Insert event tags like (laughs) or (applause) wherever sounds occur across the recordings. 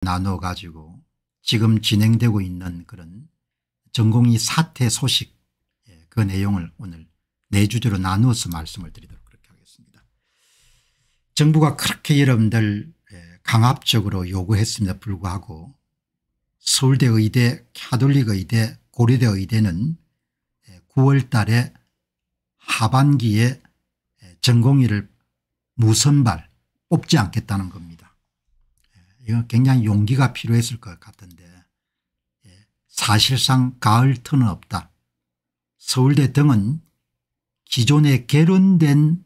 나눠 가지고 지금 진행되고 있는 그런 전공의 사태 소식 예, 그 내용을 오늘 네 주제로 나누어서 말씀을 드리도록 그렇게 하겠습니다. 정부가 그렇게 여러분들 예, 강압적으로 요구했음에도 불구하고 서울대 의대 카톨릭 의대 고려대 의대는 9월 예, 달에 하반기에 전공의를 무선발 뽑지 않겠다는 겁니다. 이건 굉장히 용기가 필요했을 것 같은데 예, 사실상 가을 터는 없다. 서울대 등은 기존에 개론된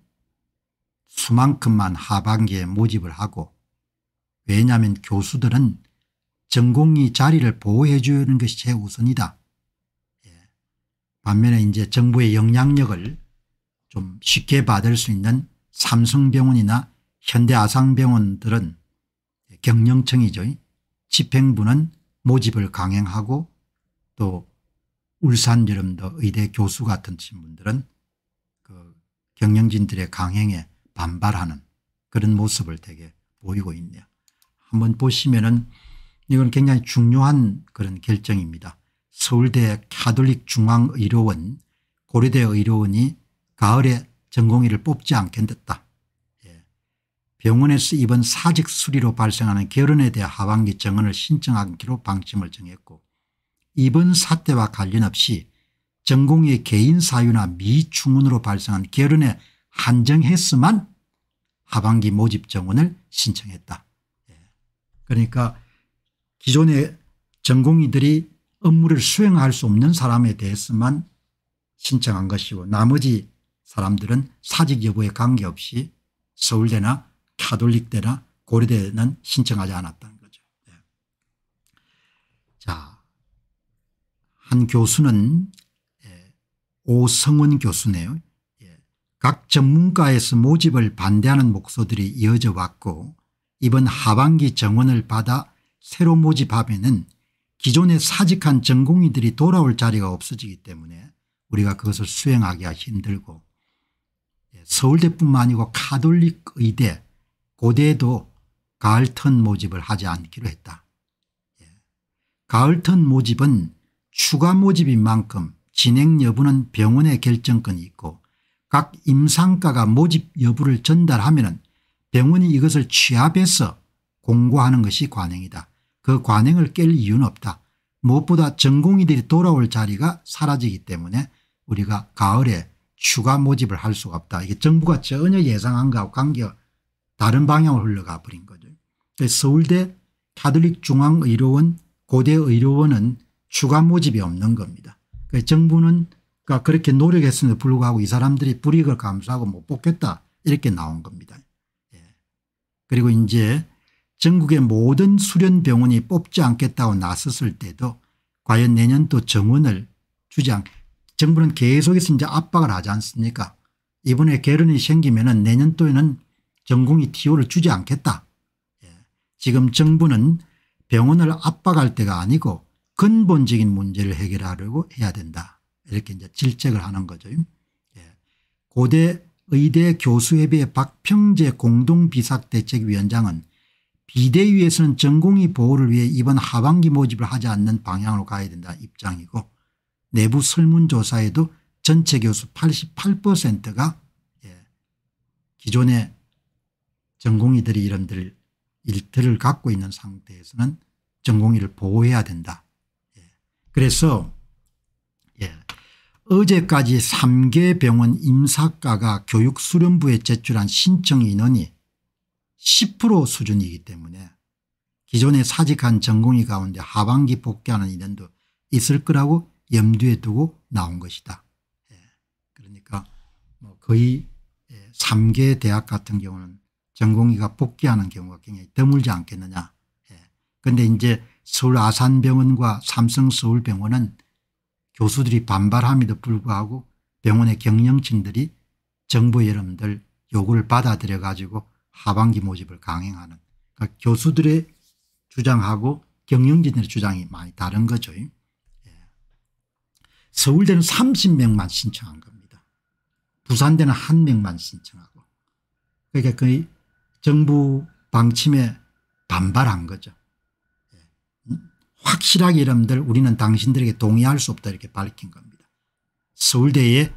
수만큼만 하반기에 모집을 하고 왜냐하면 교수들은 전공이 자리를 보호해 주는 것이 최우선이다. 예, 반면에 이제 정부의 영향력을 좀 쉽게 받을 수 있는 삼성병원이나 현대아상병원들은 경영청이죠. 집행부는 모집을 강행하고 또 울산 여름도 의대 교수 같은 분들은 그 경영진들의 강행에 반발하는 그런 모습을 되게 보이고 있네요. 한번 보시면은 이건 굉장히 중요한 그런 결정입니다. 서울대 카톨릭 중앙의료원 고려대 의료원이 가을에 전공의를 뽑지 않겠다. 병원에서 입은 사직 수리로 발생하는 결혼에 대해 하반기 정언을 신청하기로 방침을 정했고 입번 사태와 관련없이 전공의 개인 사유나 미충원으로 발생한 결혼에 한정했으만 하반기 모집 정원을 신청했다. 예. 그러니까 기존의 전공의들이 업무를 수행할 수 없는 사람에 대해서만 신청한 것이고 나머지 사람들은 사직 여부에 관계없이 서울대나 카톨릭 대나 고려대는 신청하지 않았다는 거죠. 네. 자, 한 교수는 예, 오성원 교수네요. 예, 각 전문가에서 모집을 반대하는 목소들이 이어져 왔고 이번 하반기 정원을 받아 새로 모집하면 기존의 사직한 전공의들이 돌아올 자리가 없어지기 때문에 우리가 그것을 수행하기가 힘들고 서울대뿐만 아니고 카톨릭 의대 고대도 가을턴 모집을 하지 않기로 했다. 예. 가을턴 모집은 추가 모집인 만큼 진행 여부는 병원의 결정권이 있고 각 임상과가 모집 여부를 전달하면 병원이 이것을 취합해서 공고하는 것이 관행이다. 그 관행을 깰 이유는 없다. 무엇보다 전공의들이 돌아올 자리가 사라지기 때문에 우리가 가을에 추가 모집을 할 수가 없다. 이게 정부가 전혀 예상한 것과 관계 다른 방향으로 흘러가 버린 거죠. 서울대 카톨릭 중앙의료원 고대 의료원은 추가 모집이 없는 겁니다. 그러니까 정부는 그러니까 그렇게 노력했음에도 불구하고 이 사람들이 불이익을 감수하고 못 뽑겠다 이렇게 나온 겁니다. 예. 그리고 이제 전국의 모든 수련병원이 뽑지 않겠다고 나섰을 때도 과연 내년도 정원을 주지 않 정부는 계속해서 이제 압박을 하지 않습니까 이번에 개론이 생기면 은 내년도에는 전공이 TO를 주지 않겠다. 예. 지금 정부는 병원을 압박할 때가 아니고 근본적인 문제를 해결하려고 해야 된다. 이렇게 이제 질책을 하는 거죠. 음? 예. 고대 의대 교수협의 박평재 공동비상대책위원장은 비대위에서는 전공의 보호를 위해 이번 하반기 모집을 하지 않는 방향으로 가야 된다 입장이고 내부 설문조사에도 전체 교수 88%가 예. 기존의 전공의들이 이런 들 일들을 갖고 있는 상태에서는 전공의를 보호해야 된다. 예. 그래서 예. 어제까지 3개 병원 임사과가 교육수련부에 제출한 신청 인원이 10% 수준이기 때문에 기존에 사직한 전공의 가운데 하반기 복귀하는 인원도 있을 거라고 염두에 두고 나온 것이다. 예. 그러니까 뭐 거의 3개 예, 대학 같은 경우는 전공의가 복귀하는 경우가 굉장히 드물지 않겠느냐. 그런데 예. 이제 서울 아산병원과 삼성 서울병원은 교수들이 반발함에도 불구하고 병원의 경영진들이 정부 여러분들 요구를 받아들여 가지고 하반기 모집을 강행하는 그러니까 교수들의 주장하고 경영진들의 주장이 많이 다른 거죠. 예. 서울대는 30명만 신청한 겁니다. 부산대는 1명만 신청하고 그러니까 거의 정부 방침에 반발한 거죠. 예. 음? 확실하게 여러분들 우리는 당신들에게 동의할 수 없다 이렇게 밝힌 겁니다. 서울대에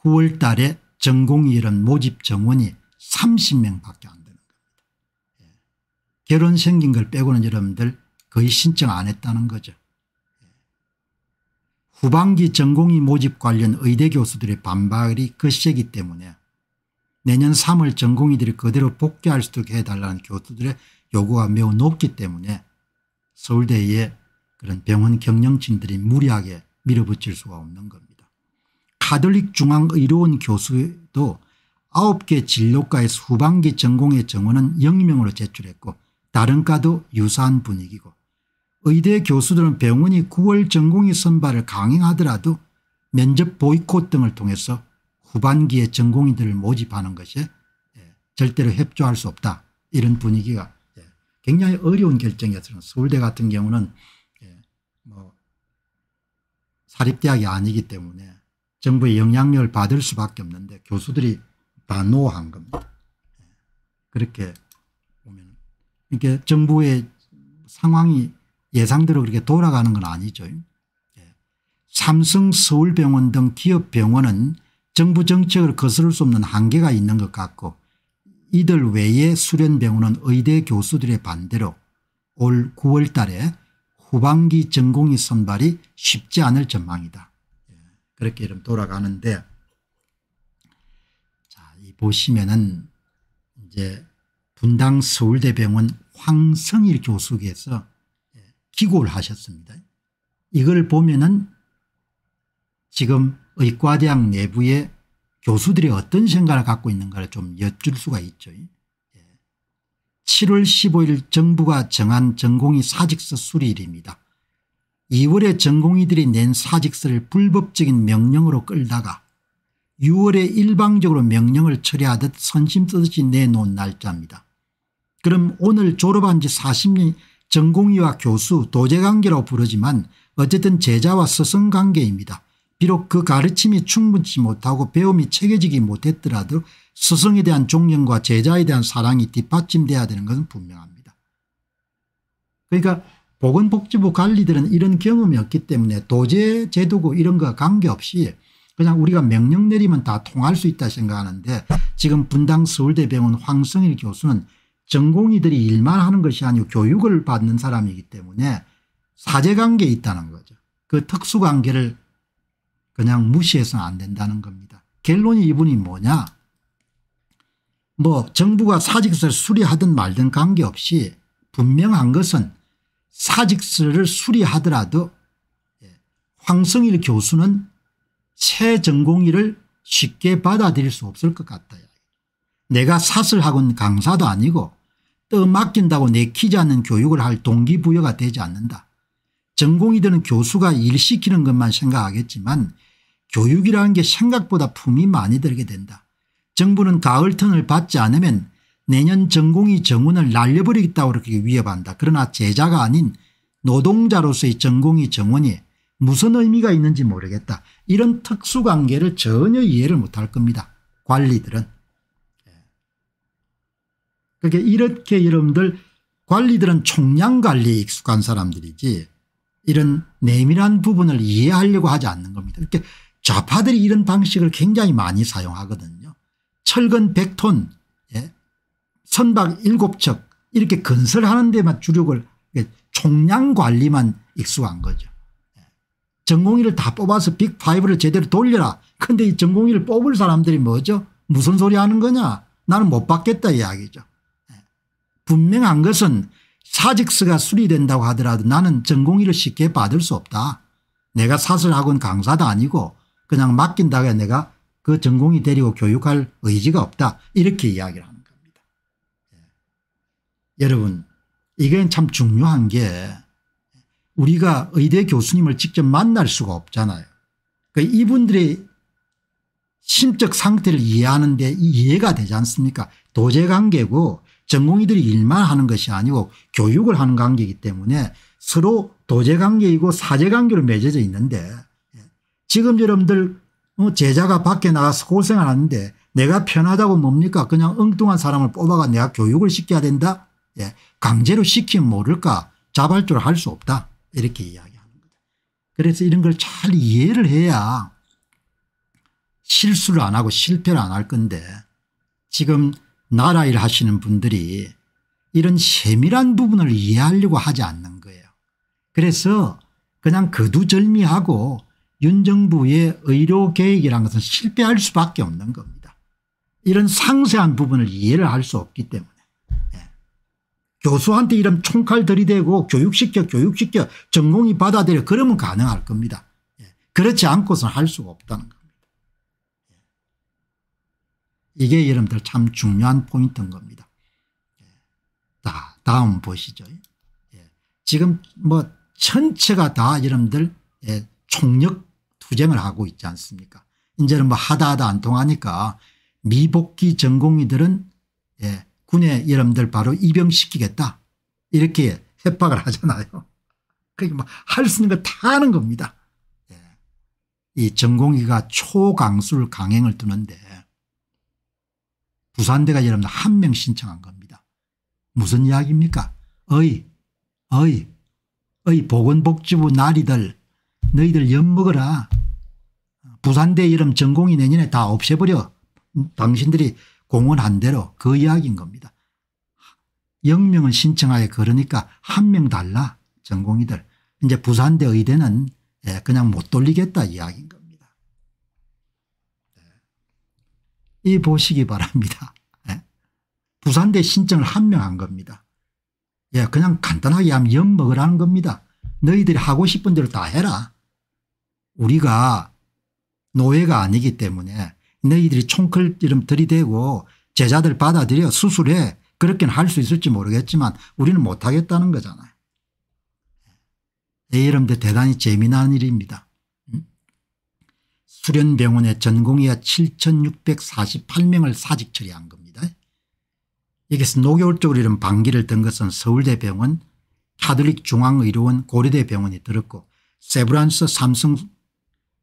9월 달에 전공 이름 모집 정원이 30명 밖에 안 되는 겁니다. 예. 결혼 생긴 걸 빼고는 여러분들 거의 신청 안 했다는 거죠. 예. 후반기 전공의 모집 관련 의대 교수들의 반발이 거세기 그 때문에 내년 3월 전공의들이 그대로 복귀할 수 있게 해달라는 교수들의 요구가 매우 높기 때문에 서울대에 그런 병원 경영진들이 무리하게 밀어붙일 수가 없는 겁니다. 카톨릭 중앙의료원 교수도 9개 진료과의 후반기 전공의 정원은 영명으로 제출했고 다른 과도 유사한 분위기고 의대 교수들은 병원이 9월 전공의 선발을 강행하더라도 면접 보이콧 등을 통해서 후반기에 전공인들을 모집하는 것이 예, 절대로 협조할 수 없다. 이런 분위기가 예, 굉장히 어려운 결정이었어요. 서울대 같은 경우는 예, 뭐 사립대학이 아니기 때문에 정부의 영향력을 받을 수밖에 없는데 교수들이 반노한 겁니다. 그렇게 보면 그러 그러니까 정부의 상황이 예상대로 그렇게 돌아가는 건 아니죠. 삼성 서울병원 등 기업 병원은 정부 정책을 거스를 수 없는 한계가 있는 것 같고 이들 외에 수련 병원은 의대 교수들의 반대로 올 9월 달에 후반기 전공의 선발이 쉽지 않을 전망이다. 예, 그렇게 이름 돌아가는데 자, 이 보시면은 이제 분당 서울대병원 황성일 교수께서 예, 기고를 하셨습니다. 이걸 보면은 지금 의과대학 내부의 교수들이 어떤 생각을 갖고 있는가를 좀 여쭐 수가 있죠. 7월 예. 15일 정부가 정한 전공의 사직서 수리일입니다. 2월에 전공의들이 낸 사직서를 불법적인 명령으로 끌다가 6월에 일방적으로 명령을 처리하듯 선심 뜻이 내놓은 날짜입니다. 그럼 오늘 졸업한 지 40년 전공의와 교수 도제관계로 부르지만 어쨌든 제자와 스승관계입니다. 비록 그 가르침이 충분치 못하고 배움이 체계지기 못했더라도 스승에 대한 존경과 제자에 대한 사랑이 뒷받침되어야 되는 것은 분명합니다. 그러니까 보건복지부 관리들은 이런 경험이 없기 때문에 도제 제도고 이런 거 관계없이 그냥 우리가 명령 내리면 다 통할 수 있다 생각하는데 지금 분당 서울대병원 황성일 교수는 전공의들이 일만 하는 것이 아니고 교육을 받는 사람이기 때문에 사제관계에 있다는 거죠. 그 특수관계를 그냥 무시해서는 안 된다는 겁니다. 결론이 이분이 뭐냐 뭐 정부가 사직서를 수리하든 말든 관계없이 분명한 것은 사직서를 수리하더라도 예, 황성일 교수는 최전공의를 쉽게 받아들일 수 없을 것같아 내가 사설학원 강사도 아니고 떠맡긴다고 내키지 않는 교육을 할 동기부여가 되지 않는다. 전공의들은 교수가 일시키는 것만 생각하겠지만 교육이라는 게 생각보다 품이 많이 들게 된다. 정부는 가을 턴을 받지 않으면 내년 전공이 정운을 날려버리겠다고 그렇게 위협한다. 그러나 제자가 아닌 노동자로서의 전공이 정원이 무슨 의미가 있는지 모르겠다. 이런 특수관계를 전혀 이해를 못할 겁니다. 관리들은. 예. 그게 그러니까 이렇게 여러분들 관리들은 총량관리에 익숙한 사람들이지 이런 내밀한 부분을 이해하려고 하지 않는 겁니다. 이렇게 좌파들이 이런 방식을 굉장히 많이 사용하거든요. 철근 100톤 예? 선박 7척 이렇게 건설하는 데만 주력을 총량 관리만 익숙한 거죠. 예. 전공의를 다 뽑아서 빅5를 제대로 돌려라. 근데 이 전공의를 뽑을 사람들이 뭐죠? 무슨 소리 하는 거냐. 나는 못 받겠다 이야기죠. 예. 분명한 것은 사직서가 수리된다고 하더라도 나는 전공의를 쉽게 받을 수 없다. 내가 사설학원 강사도 아니고 그냥 맡긴다가 내가 그 전공이 데리고 교육할 의지가 없다 이렇게 이야기를 하는 겁니다. 예. 여러분 이건 참 중요한 게 우리가 의대 교수님을 직접 만날 수가 없잖아요. 그 이분들의 심적 상태를 이해하는데 이해가 되지 않습니까 도제 관계고 전공의들이 일만 하는 것이 아니고 교육을 하는 관계이기 때문에 서로 도제 관계이고 사제 관계로 맺어져 있는데 지금 여러분들 어, 제자가 밖에 나가서 고생을 하는데 내가 편하다고 뭡니까 그냥 엉뚱한 사람을 뽑아가 내가 교육을 시켜야 된다 예. 강제로 시키면 모를까 자발적으로 할 수 없다 이렇게 이야기하는 거죠. 그래서 이런 걸 잘 이해를 해야 실수를 안 하고 실패를 안 할 건데 지금 나라 일 하시는 분들이 이런 세밀한 부분을 이해하려고 하지 않는 거예요. 그래서 그냥 거두절미하고 윤 정부의 의료 계획이라는 것은 실패할 수밖에 없는 겁니다. 이런 상세한 부분을 이해를 할 수 없기 때문에. 네. 교수한테 이런 총칼 들이대고 교육시켜 교육시켜 전공이 받아들여 그러면 가능할 겁니다. 네. 그렇지 않고서는 할 수가 없다는 겁니다. 네. 이게 여러분들 참 중요한 포인트인 겁니다. 자 다음 보시죠. 지금 뭐 전체가 다 여러분들 총력 투쟁을 하고 있지 않습니까 이제는 뭐 하다 하다 안 통하니까 미복귀 전공의들은 예, 군의 여러분들 바로 입영시키겠다 이렇게 협박을 (laughs) 하잖아요. 그러니까 뭐 할 수 있는 거다 하는 겁니다. 예. 이 전공의가 초강술 강행을 두는데 부산대가 여러분들 한 명 신청한 겁니다. 무슨 이야기입니까 어이 어이 어이 보건복지부 나리들 너희들 엿먹어라 부산대 이름 전공이 내년에 다 없애버려 당신들이 공언한 대로 그 이야기인 겁니다. 영명은 신청하에 그러니까 한 명 달라 전공이들 이제 부산대 의대는 예, 그냥 못 돌리겠다 이야기인 겁니다. 예. 이 보시기 바랍니다. 예. 부산대 신청을 한 명 한 겁니다. 예, 그냥 간단하게 하면 엿 먹으라는 겁니다. 너희들이 하고 싶은 대로 다 해라. 우리가 노예가 아니기 때문에 너희들이 총 클 이름 들이대고 제자들 받아들여 수술해 그렇게는 할 수 있을지 모르겠지만 우리는 못하겠다는 거잖아요. 예. 예, 여러분들 대단히 재미난 일입니다. 음? 수련병원의 전공의와 7648명을 사직 처리한 겁니다. 여기서 노골적으로 이런 반기를든 것은 서울대병원, 카톨릭중앙의료원 고려대병원이 들었고 세브란스 삼성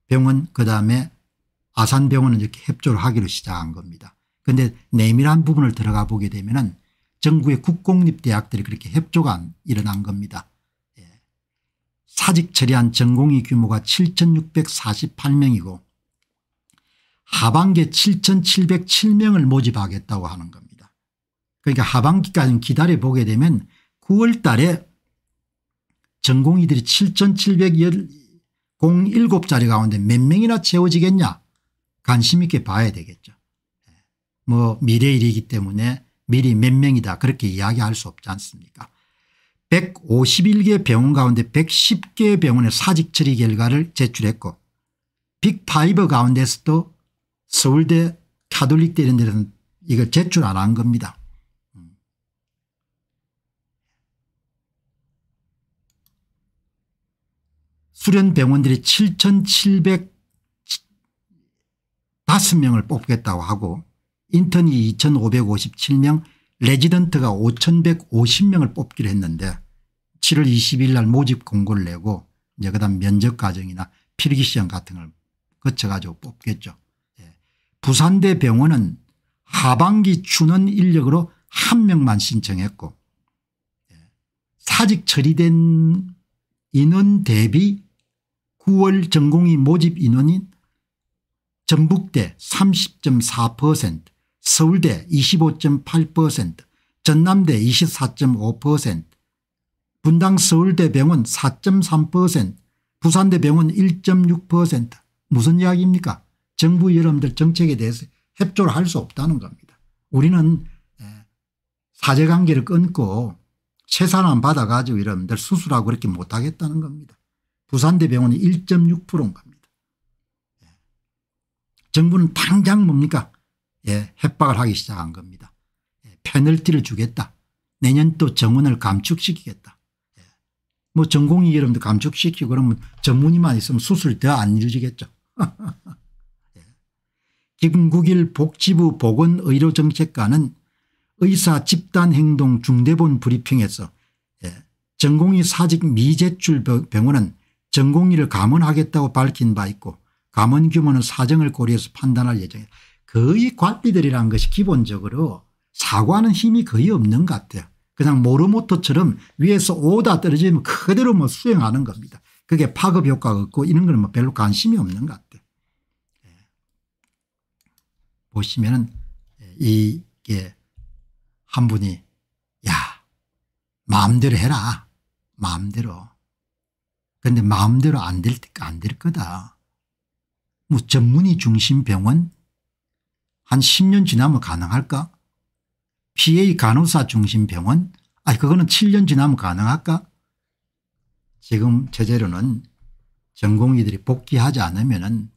병원 그다음에 아산병원은 이렇게 협조를 하기로 시작한 겁니다. 그런데 내밀한 부분을 들어가 보게 되면 은 전국의 국공립대학들이 그렇게 협조가 일어난 겁니다. 예. 사직 처리한 전공의 규모가 7648명이고 하반기에 7707명을 모집하겠다고 하는 겁니다. 그러니까 하반기까지 기다려보게 되면 9월 달에 전공의들이 7700 07자리 가운데 몇 명이나 채워지겠냐 관심 있게 봐야 되겠죠. 예. 뭐 미래일이기 때문에 미리 몇 명이다 그렇게 이야기할 수 없지 않습니까 151개 병원 가운데 110개 병원의 사직 처리 결과를 제출했고 빅파이브 가운데서도 서울대 카톨릭대 이런 데는 이걸 제출 안 한 겁니다. 수련 병원들이 7,705명을 뽑겠다고 하고 인턴이 2,557명 레지던트가 5,150명을 뽑기로 했는데 7월 20일 날 모집 공고를 내고 이제 그다음 면접 과정이나 필기 시험 같은 걸 거쳐 가지고 뽑겠죠. 예. 부산대 병원은 하반기 준원 인력으로 한 명만 신청했고 예. 사직 처리된 인원 대비 9월 전공의 모집 인원인 전북대 30.4% 서울대 25.8% 전남대 24.5% 분당 서울대병원 4.3% 부산대병원 1.6% 무슨 이야기입니까 정부 여러분들 정책에 대해서 협조를 할 수 없다는 겁니다. 우리는 사제관계를 끊고 최산안 받아가지고 여러분들 수술하고 그렇게 못하겠다는 겁니다. 부산대병원이 1.6%인 겁니다. 예. 정부는 당장 뭡니까 예, 협박을 하기 시작한 겁니다. 예, 페널티를 주겠다. 내년 또 정원을 감축시키겠다. 예. 뭐 전공이 여러분들 감축시키고 그러면 전문의만 있으면 수술 더안 이루어지겠죠. (laughs) 예. 김국일 복지부 보건의료정책관은 의사 집단행동 중대본 브리핑에서 전공의 사직 미제출 병원은 전공의를 감원하겠다고 밝힌 바 있고 감원 규모는 사정을 고려해서 판단할 예정이다. 거의 관리들이라는 것이 기본적으로 사과는 하 힘이 거의 없는 것 같아요. 그냥 모르모토처럼 위에서 오다 떨어지면 그대로 뭐 수행하는 겁니다. 그게 파급 효과가 없고 이런 거는 뭐 별로 관심이 없는 것 같아요. 예. 보시면은 예, 이게 한 분이 야 마음대로 해라 마음대로 그런데 마음대로 안될안될 거다. 뭐 전문의 중심 병원 한 10년 지나면 가능할까? PA 간호사 중심 병원 아 그거는 7년 지나면 가능할까? 지금 체제로는 전공의들이 복귀하지 않으면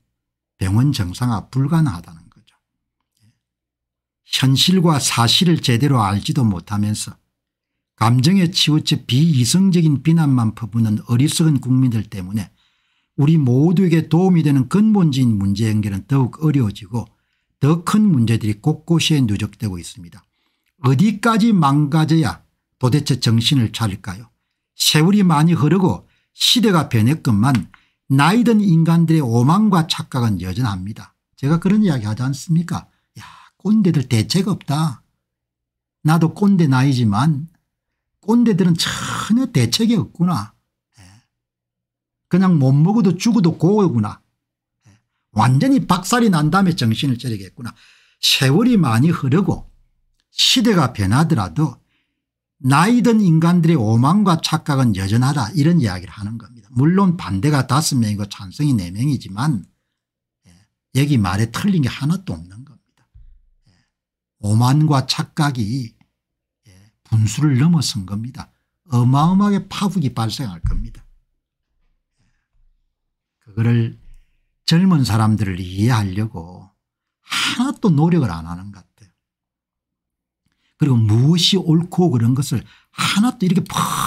병원 정상화 불가능하다는 거죠. 현실과 사실을 제대로 알지도 못하면서 감정에 치우쳐 비이성적인 비난만 퍼부는 어리석은 국민들 때문에 우리 모두에게 도움이 되는 근본적인 문제 연결은 더욱 어려워지고 더 큰 문제들이 곳곳에 누적되고 있습니다. 어디까지 망가져야 도대체 정신을 차릴까요 세월이 많이 흐르고 시대가 변했건만 나이든 인간들의 오만과 착각은 여전합니다. 제가 그런 이야기 하지 않습니까 야 꼰대들 대책 없다. 나도 꼰대 나이지만 꼰대들은 전혀 대책이 없구나. 예. 그냥 못 먹어도 죽어도 고구나. 예. 완전히 박살이 난 다음에 정신을 차리겠구나. 세월이 많이 흐르고 시대가 변하더라도 나이든 인간들의 오만과 착각은 여전하다 이런 이야기를 하는 겁니다. 물론 반대가 다섯 명이고 찬성이 네 명이지만 여기 예. 말에 틀린 게 하나도 없는 겁니다. 오만과 착각이 분수를 넘어선 겁니다. 어마어마하게 파국이 발생할 겁니다. 그거를 젊은 사람들을 이해하려고 하나도 노력을 안 하는 것 같아요. 그리고 무엇이 옳고 그런 것을 하나도 이렇게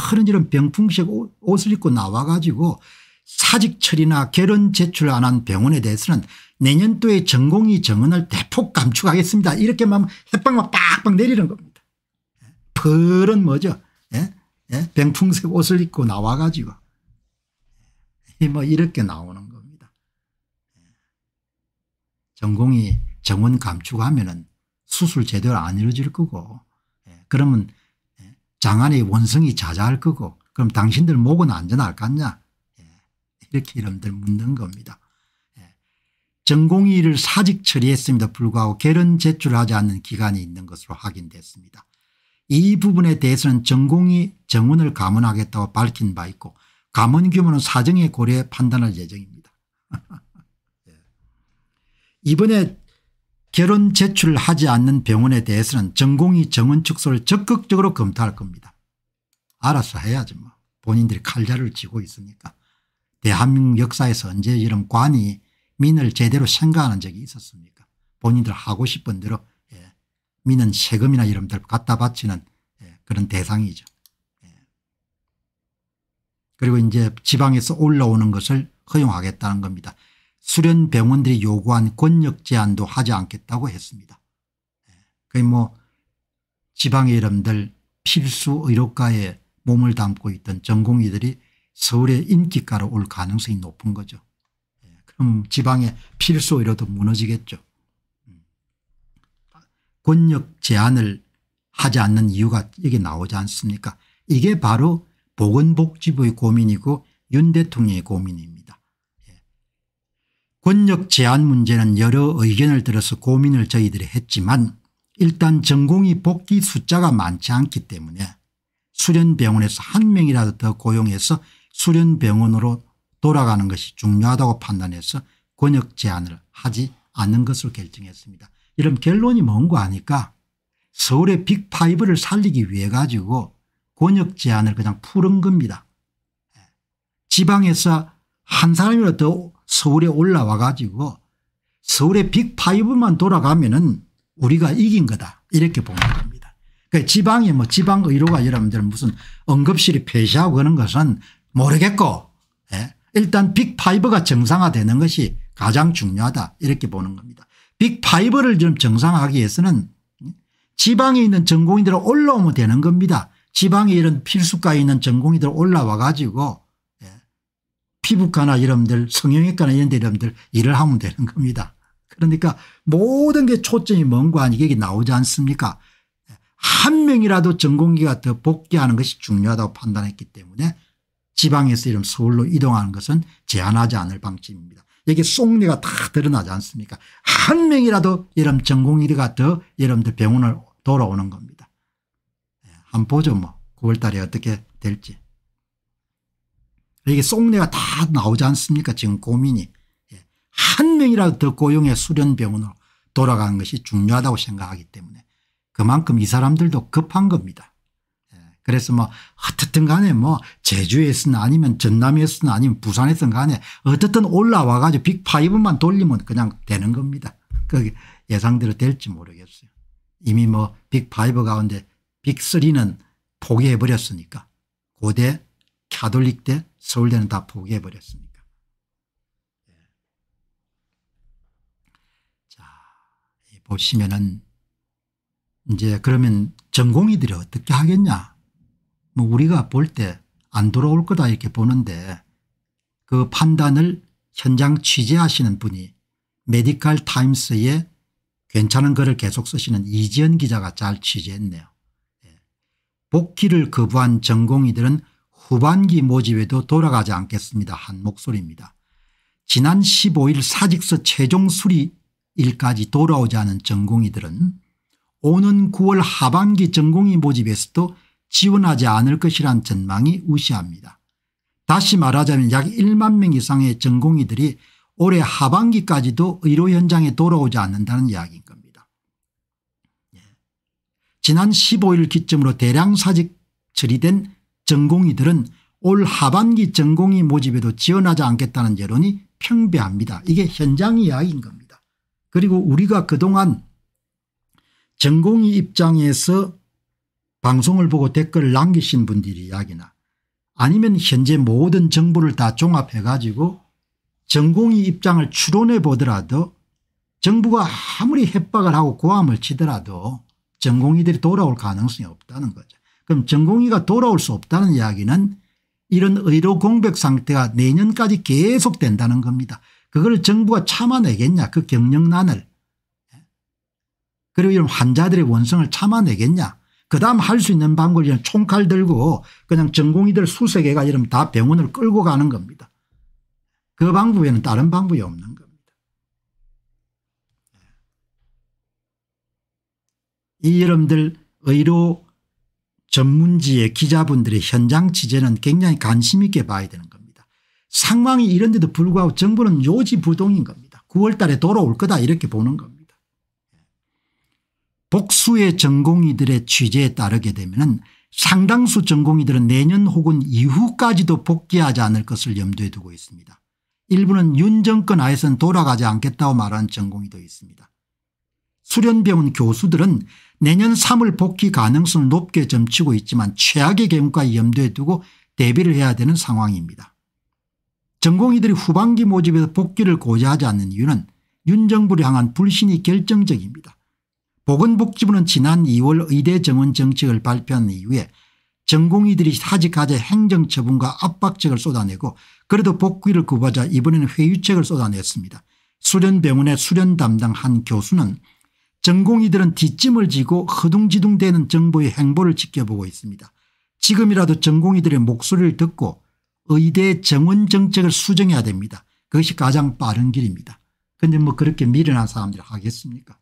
퍼른 이런 병풍식 옷을 입고 나와 가지고 사직철이나 결혼 제출 안 한 병원에 대해서는 내년도에 전공의 정원을 대폭 감축하겠습니다. 이렇게만 햇빵만 빡빡 내리는 겁니다. 펄은 뭐죠? 예? 예? 병풍색 옷을 입고 나와가지고 뭐 이렇게 나오는 겁니다. 예. 전공이 정원 감축하면은 수술 제대로 안 이루어질 거고 예. 그러면 예, 장안의 원성이 자자할 거고 그럼 당신들 목은 안전할 거냐 이렇게 이름들 묻는 겁니다. 전공의를 사직 처리했음에도 불구하고 개런 제출하지 않는 기간이 있는 것으로 확인됐습니다. 이 부분에 대해서는 전공이 정원을 감원하겠다고 밝힌 바 있고 감원 규모는 사정에 고려해 판단할 예정입니다. (laughs) 예. 이번에 결혼 제출을 하지 않는 병원에 대해서는 전공이 정원 축소를 적극적으로 검토할 겁니다. 알아서 해야지 뭐. 본인들이 칼자를 쥐고 있으니까. 대한민국 역사에서 언제 이런 관이 민을 제대로 생각하는 적이 있었습니까 본인들 하고 싶은 대로 미는 세금이나 이런 들 갖다 바치는 예, 그런 대상이죠. 예. 그리고 이제 지방에서 올라오는 것을 허용하겠다는 겁니다. 수련 병원들이 요구한 권력 제한도 하지 않겠다고 했습니다. 그게 예. 뭐 지방의 이름들 필수 의료과에 몸을 담고 있던 전공의들이 서울의 인기가로 올 가능성이 높은 거죠. 그럼 지방의 필수 의료도 무너지겠죠. 권력 제한을 하지 않는 이유가 여기 나오지 않습니까 이게 바로 보건복지부의 고민이고 윤 대통령의 고민입니다. 예. 권력 제한 문제는 여러 의견을 들어서 고민을 저희들이 했지만 일단 전공이 복귀 숫자가 많지 않기 때문에 수련병원에서 한 명이라도 더 고용해서 수련병원으로 돌아가는 것이 중요하다고 판단해서 권역 제한을 하지 않는 것으로 결정했습니다. 이런 결론이 뭔거 하니까 서울의 빅파이브를 살리기 위해 가지고 권역 제한을 그냥 푸른 겁니다. 예. 지방에서 한 사람이라도 서울에 올라와 가지고 서울의 빅파이브만 돌아가면 은 우리가 이긴 거다 이렇게 보는 겁니다. 그러니까 지방에 뭐 지방의료가 여러분들 무슨 응급실이 폐쇄하고 그런 것은 모르겠고 예? 일단 빅파이브가 정상화되는 것이 가장 중요하다 이렇게 보는 겁니다. 빅파이브를 좀 정상화하기 위해서는 지방에 있는 전공인들 올라오면 되는 겁니다. 지방에 이런 필수과 있는 전공인들 올라와 가지고 예, 피부과나 이런들 성형외과나 이런 데 이런들 일을 하면 되는 겁니다. 그러니까 모든 게 초점이 먼 거 아니게 이게 나오지 않습니까 한 명이라도 전공기가 더 복귀하는 것이 중요하다고 판단했기 때문에 지방에서 이런 서울로 이동하는 것은 제한하지 않을 방침입니다. 여기 쏭리가 다 드러나지 않습니까 한 명이라도 여러분 전공의가 더 여러분들 병원을 돌아오는 겁니다. 예, 한 보죠 뭐 9월달에 어떻게 될지. 이게 쏭리가 다 나오지 않습니까 지금 고민이. 예, 한 명이라도 더 고용해 수련병원으로 돌아가는 것이 중요하다고 생각하기 때문에 그만큼 이 사람들도 급한 겁니다. 그래서 뭐 어떻든 간에 뭐 제주에서는 아니면 전남에서는 아니면 부산에서 간에 어떻든 올라와 가지고 빅파이브만 돌리면 그냥 되는 겁니다. 그게 예상대로 될지 모르겠어요. 이미 뭐 빅파이브 가운데 빅3는 포기해버렸으니까 고대 카톨릭대 서울대는 다 포기해버렸으니까. 예. 자 보시면은 이제 그러면 전공이들이 어떻게 하겠냐 뭐 우리가 볼 때 안 돌아올 거다 이렇게 보는데 그 판단을 현장 취재하시는 분이 메디칼 타임스에 괜찮은 글을 계속 쓰시는 이지연 기자가 잘 취재했네요. 예. 복귀를 거부한 전공의들은 후반기 모집에도 돌아가지 않겠습니다. 한 목소리입니다. 지난 15일 사직서 최종 수리일까지 돌아오지 않은 전공의들은 오는 9월 하반기 전공의 모집에서도 지원하지 않을 것이란 전망이 우시합니다. 다시 말하자면 약 1만 명 이상의 전공의들이 올해 하반기까지도 의료 현장에 돌아오지 않는다는 이야기인 겁니다. 예. 지난 15일 기점으로 대량 사직 처리된 전공의들은 올 하반기 전공의 모집에도 지원하지 않겠다는 여론이 평배합니다. 이게 현장 이야기인 겁니다. 그리고 우리가 그동안 전공의 입장에서 방송을 보고 댓글을 남기신 분들이 이야기나 아니면 현재 모든 정보를 다 종합해 가지고 전공의 입장을 추론해 보더라도 정부가 아무리 협박을 하고 고함을 치더라도 전공의들이 돌아올 가능성이 없다는 거죠. 그럼 전공의가 돌아올 수 없다는 이야기는 이런 의료 공백 상태가 내년까지 계속된다는 겁니다. 그걸 정부가 참아내겠냐 그 경영난을 그리고 이런 환자들의 원성을 참아내겠냐 그다음 할 수 있는 방법이 그 총칼 들고 그냥 전공이들 수세 개가 이러면 다 병원을 끌고 가는 겁니다. 그 방법에는 다른 방법이 없는 겁니다. 이 여러분들 의료 전문지의 기자분들의 현장 취재는 굉장히 관심 있게 봐야 되는 겁니다. 상황이 이런데도 불구하고 정부는 요지부동인 겁니다. 9월 달에 돌아올 거다 이렇게 보는 겁니다. 복수의 전공의들의 취재에 따르게 되면 상당수 전공의들은 내년 혹은 이후까지도 복귀하지 않을 것을 염두에 두고 있습니다. 일부는 윤 정권 하에서는 돌아가지 않겠다고 말하는 전공의도 있습니다. 수련병원 교수들은 내년 3월 복귀 가능성을 높게 점치고 있지만 최악의 경우까지 염두에 두고 대비를 해야 되는 상황입니다. 전공의들이 후반기 모집에서 복귀를 고지하지 않는 이유는 윤 정부를 향한 불신이 결정적입니다. 보건복지부는 지난 2월 의대 정원 정책을 발표한 이후에 전공의들이 사직하자 행정처분과 압박책을 쏟아내고 그래도 복귀를 구하자 이번에는 회유책을 쏟아냈습니다. 수련병원의 수련 담당 한 교수는 전공의들은 뒷짐을 지고 허둥지둥대는 정부의 행보를 지켜보고 있습니다. 지금이라도 전공의들의 목소리를 듣고 의대 정원 정책을 수정해야 됩니다. 그것이 가장 빠른 길입니다. 그런데 뭐 그렇게 미련한 사람들 하겠습니까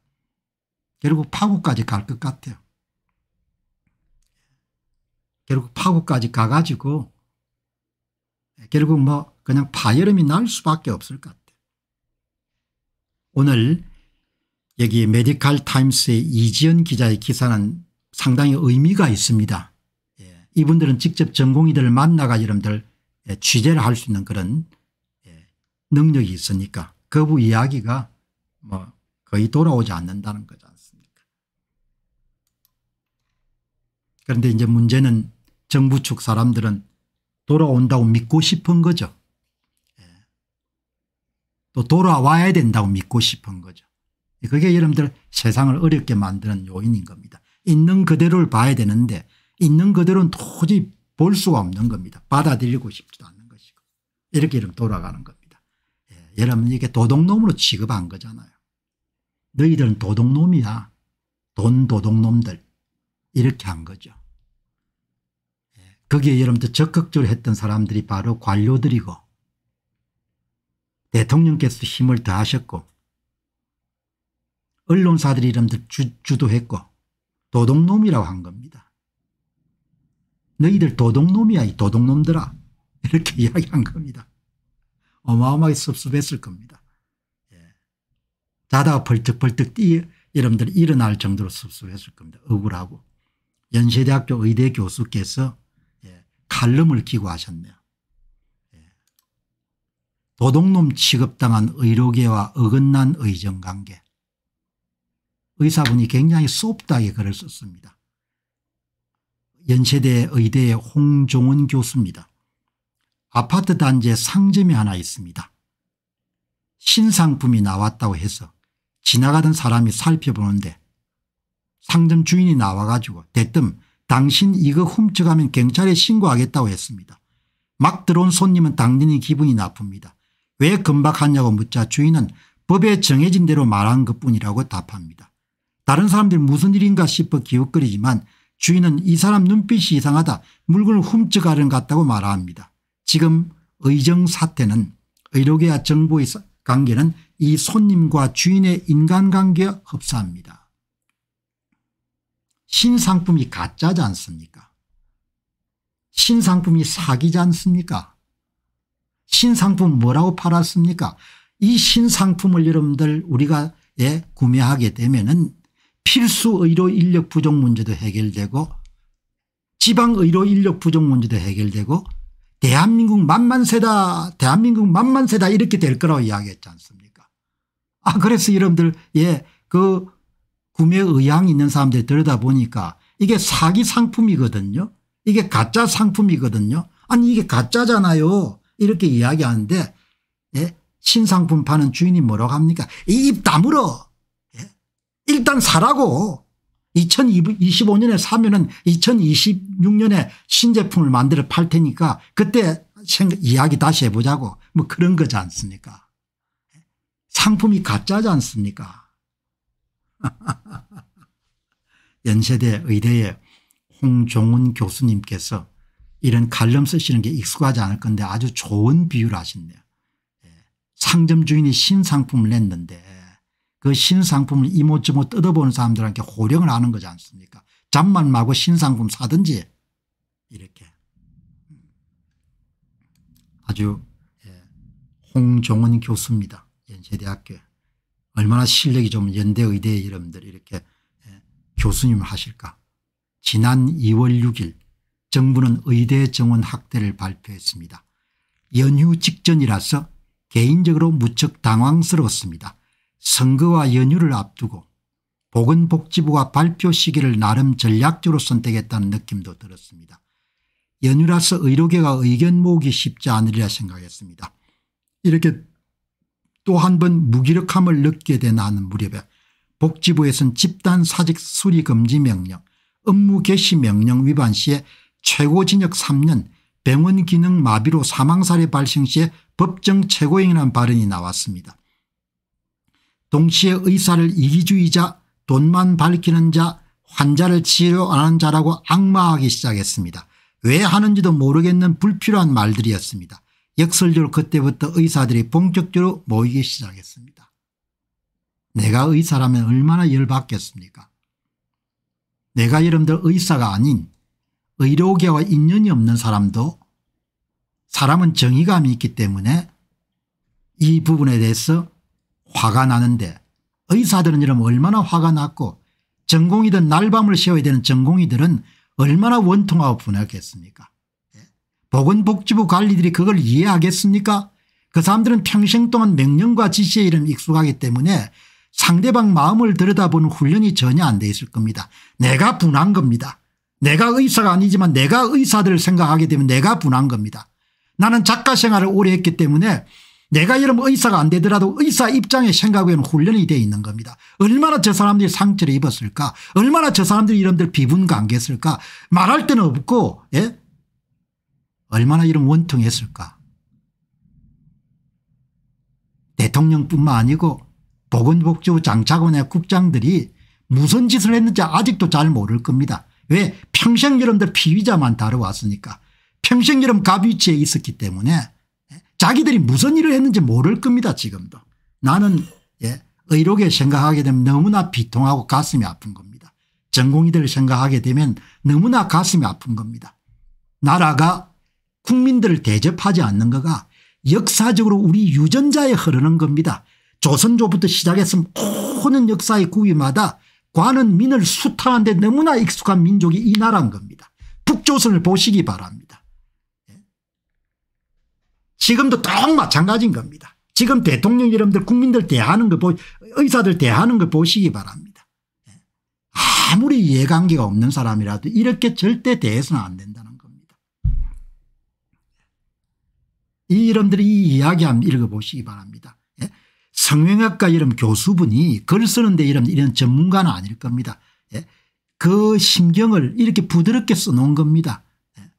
결국 파국까지 갈 것 같아요. 결국 파국까지 가가지고 결국 뭐 그냥 파열음이 날 수밖에 없을 것 같아요. 오늘 여기 메디칼 타임스의 이지연 기자의 기사는 상당히 의미가 있습니다. 예. 이분들은 직접 전공의들을 만나가 여러분들 예. 취재를 할 수 있는 그런 예. 능력이 있으니까 거부 그 이야기가 뭐 거의 돌아오지 않는다는 거죠. 그런데 이제 문제는 정부 측 사람들은 돌아온다고 믿고 싶은 거죠. 예. 또 돌아와야 된다고 믿고 싶은 거죠. 그게 여러분들 세상을 어렵게 만드는 요인인 겁니다. 있는 그대로를 봐야 되는데 있는 그대로는 도저히 볼 수가 없는 겁니다. 받아들이고 싶지도 않는 것이고 이렇게 이러 돌아가는 겁니다. 예. 여러분 이게 도둑놈으로 취급한 거잖아요. 너희들은 도둑놈이야. 돈 도둑놈들. 이렇게 한 거죠. 예, 거기에 여러분들 적극적으로 했던 사람들이 바로 관료들이고 대통령께서 힘을 더하셨고 언론사들이 여러들 주, 도했고 도둑놈이라고 한 겁니다. 너희들 도둑놈이야 이 도둑놈들아 (laughs) 이렇게 이야기한 겁니다. 어마어마하게 섭섭했을 겁니다. 예. 자다가 벌떡벌떡 뛰어 여러분들 일어날 정도로 섭섭했을 겁니다. 억울하고. 연세대학교 의대 교수께서 예, 칼럼을 기고하셨네요. 예. 도둑놈 취급당한 의료계와 어긋난 의정관계. 의사분이 굉장히 수없다게 글을 썼습니다. 연세대 의대의 홍종원 교수입니다. 아파트 단지에 상점이 하나 있습니다. 신상품이 나왔다고 해서 지나가던 사람이 살펴보는데 상점 주인이 나와가지고 대뜸 당신 이거 훔쳐가면 경찰에 신고하겠다고 했습니다. 막 들어온 손님은 당연히 기분이 나쁩니다. 왜 금박하냐고 묻자 주인은 법에 정해진 대로 말한 것뿐이라고 답합니다. 다른 사람들 무슨 일인가 싶어 기웃거리지만 주인은 이 사람 눈빛이 이상하다 물건을 훔쳐가는 것 같다고 말합니다. 지금 의정 사태는 의료계와 정부의 관계는 이 손님과 주인의 인간관계와 흡사합니다. 신상품이 가짜지 않습니까 신상품이 사기지 않습니까 신상품 뭐라고 팔았습니까 이 신상품을 여러분들 우리가 예, 구매하게 되면 은 필수 의료 인력 부족 문제도 해결되고 지방 의료 인력 부족 문제도 해결되고 대한민국 만만세다 대한민국 만만세다 이렇게 될 거라고 이야기했지 않습니까 아 그래서 여러분들 예그 구매 의향이 있는 사람들이 들여다보니까 이게 사기 상품이거든요. 이게 가짜 상품이거든요. 아니 이게 가짜잖아요. 이렇게 이야기하는데 예? 신상품 파는 주인이 뭐라고 합니까 입 다물어. 예? 일단 사라고 2025년에 사면 은 2026년에 신제품을 만들어 팔 테니까 그때 생각, 이야기 다시 해보자고 뭐 그런 거지 않습니까 예, 상품이 가짜지 않습니까 (laughs) 연세대 의대의 홍종훈 교수님께서 이런 칼럼 쓰시는 게 익숙하지 않을 건데 아주 좋은 비유를 하셨네요. 예, 상점 주인이 신상품을 냈는데 그 신상품을 이모저모 뜯어보는 사람들한테 호령을 하는 거지 않습니까 잠만 마고 신상품 사든지 이렇게 아주 예, 홍종원 교수입니다. 연세대학교 얼마나 실력이 좀 연대의대 여러분들 이렇게 예, 교수님 하실까. 지난 2월 6일 정부는 의대 정원 확대를 발표했습니다. 연휴 직전이라서 개인적으로 무척 당황스러웠습니다. 선거와 연휴를 앞두고 보건복지부가 발표 시기를 나름 전략적으로 선택했다는 느낌도 들었습니다. 연휴라서 의료계가 의견 모으기 쉽지 않으리라 생각했습니다. 이렇게 또한번 무기력함을 느끼게 된 나는 무렵에 복지부에선 집단 사직 수리 금지 명령 업무 개시 명령 위반 시에 최고징역 3년 병원 기능 마비로 사망 사례 발생 시에 법정 최고형이라는 발언이 나왔습니다. 동시에 의사를 이기주의자 돈만 밝히는 자 환자를 치료 안 한 자라고 악마하기 시작했습니다. 왜 하는지도 모르겠는 불필요한 말들이었습니다. 역설적으로 그때부터 의사들이 본격적으로 모이기 시작했습니다. 내가 의사라면 얼마나 열받겠습니까 내가 여러분들 의사가 아닌 의료계와 인연이 없는 사람도 사람은 정의감이 있기 때문에 이 부분에 대해서 화가 나는데 의사들은 이러 얼마나 화가 났고 전공이든 날밤을 새워야 되는 전공이들은 얼마나 원통하고 분했겠습니까 보건복지부 관리들이 그걸 이해하겠습니까 그 사람들은 평생 동안 명령과 지시에 이름 익숙하기 때문에 상대방 마음을 들여다보는 훈련이 전혀 안 돼 있을 겁니다. 내가 분한 겁니다. 내가 의사가 아니지만 내가 의사들을 생각하게 되면 내가 분한 겁니다. 나는 작가 생활을 오래 했기 때문에 내가 이런 의사가 안 되더라도 의사 입장에 생각에는 훈련이 돼 있는 겁니다. 얼마나 저 사람들이 상처를 입었을까 얼마나 저 사람들이 이런들 비분 관계했을까 말할 때는 없고 예? 얼마나 이런 원통했을까. 대통령뿐만 아니고 보건복지부 장차관의 국장들이 무슨 짓을 했는지 아직도 잘 모를 겁니다. 왜 평생 여러분들 피의자만 다뤄왔으니까 평생 여러분 가위치에 있었기 때문에 예? 자기들이 무슨 일을 했는지 모를 겁니다 지금도. 나는 예, 의료계 생각하게 되면 너무나 비통하고 가슴이 아픈 겁니다. 전공의들 생각하게 되면 너무나 가슴이 아픈 겁니다. 나라가 국민들을 대접하지 않는 거가 역사적으로 우리 유전자에 흐르는 겁니다. 조선조부터 시작했으면 모든 역사의 구위마다 관은 민을 수탈한데 너무나 익숙한 민족이 이 나라인 겁니다. 북조선을 보시기 바랍니다. 예. 지금도 똑 마찬가지인 겁니다. 지금 대통령 여러분들 국민들 대하는 걸 의사들 대하는 걸 보시기 바랍니다. 예. 아무리 이해관계가 없는 사람이라도 이렇게 절대 대해서는 안 된다. 이 이름들이 이 이야기 한번 읽어보시기 바랍니다. 예? 성형외과 이름 교수분이 글 쓰는데 이름 이런 전문가는 아닐 겁니다. 예? 그 심경을 이렇게 부드럽게 써놓은 겁니다. 예?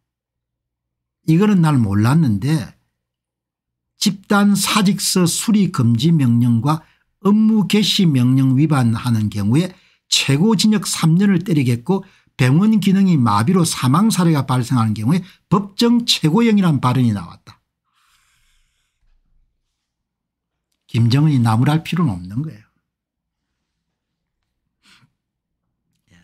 이거는 날 몰랐는데 집단 사직서 수리 금지 명령과 업무 개시 명령 위반하는 경우에 최고 징역 3년을 때리겠고 병원 기능이 마비로 사망 사례가 발생하는 경우에 법정 최고형이라는 발언이 나왔다. 김정은이 나무랄 필요는 없는 거예요. 예.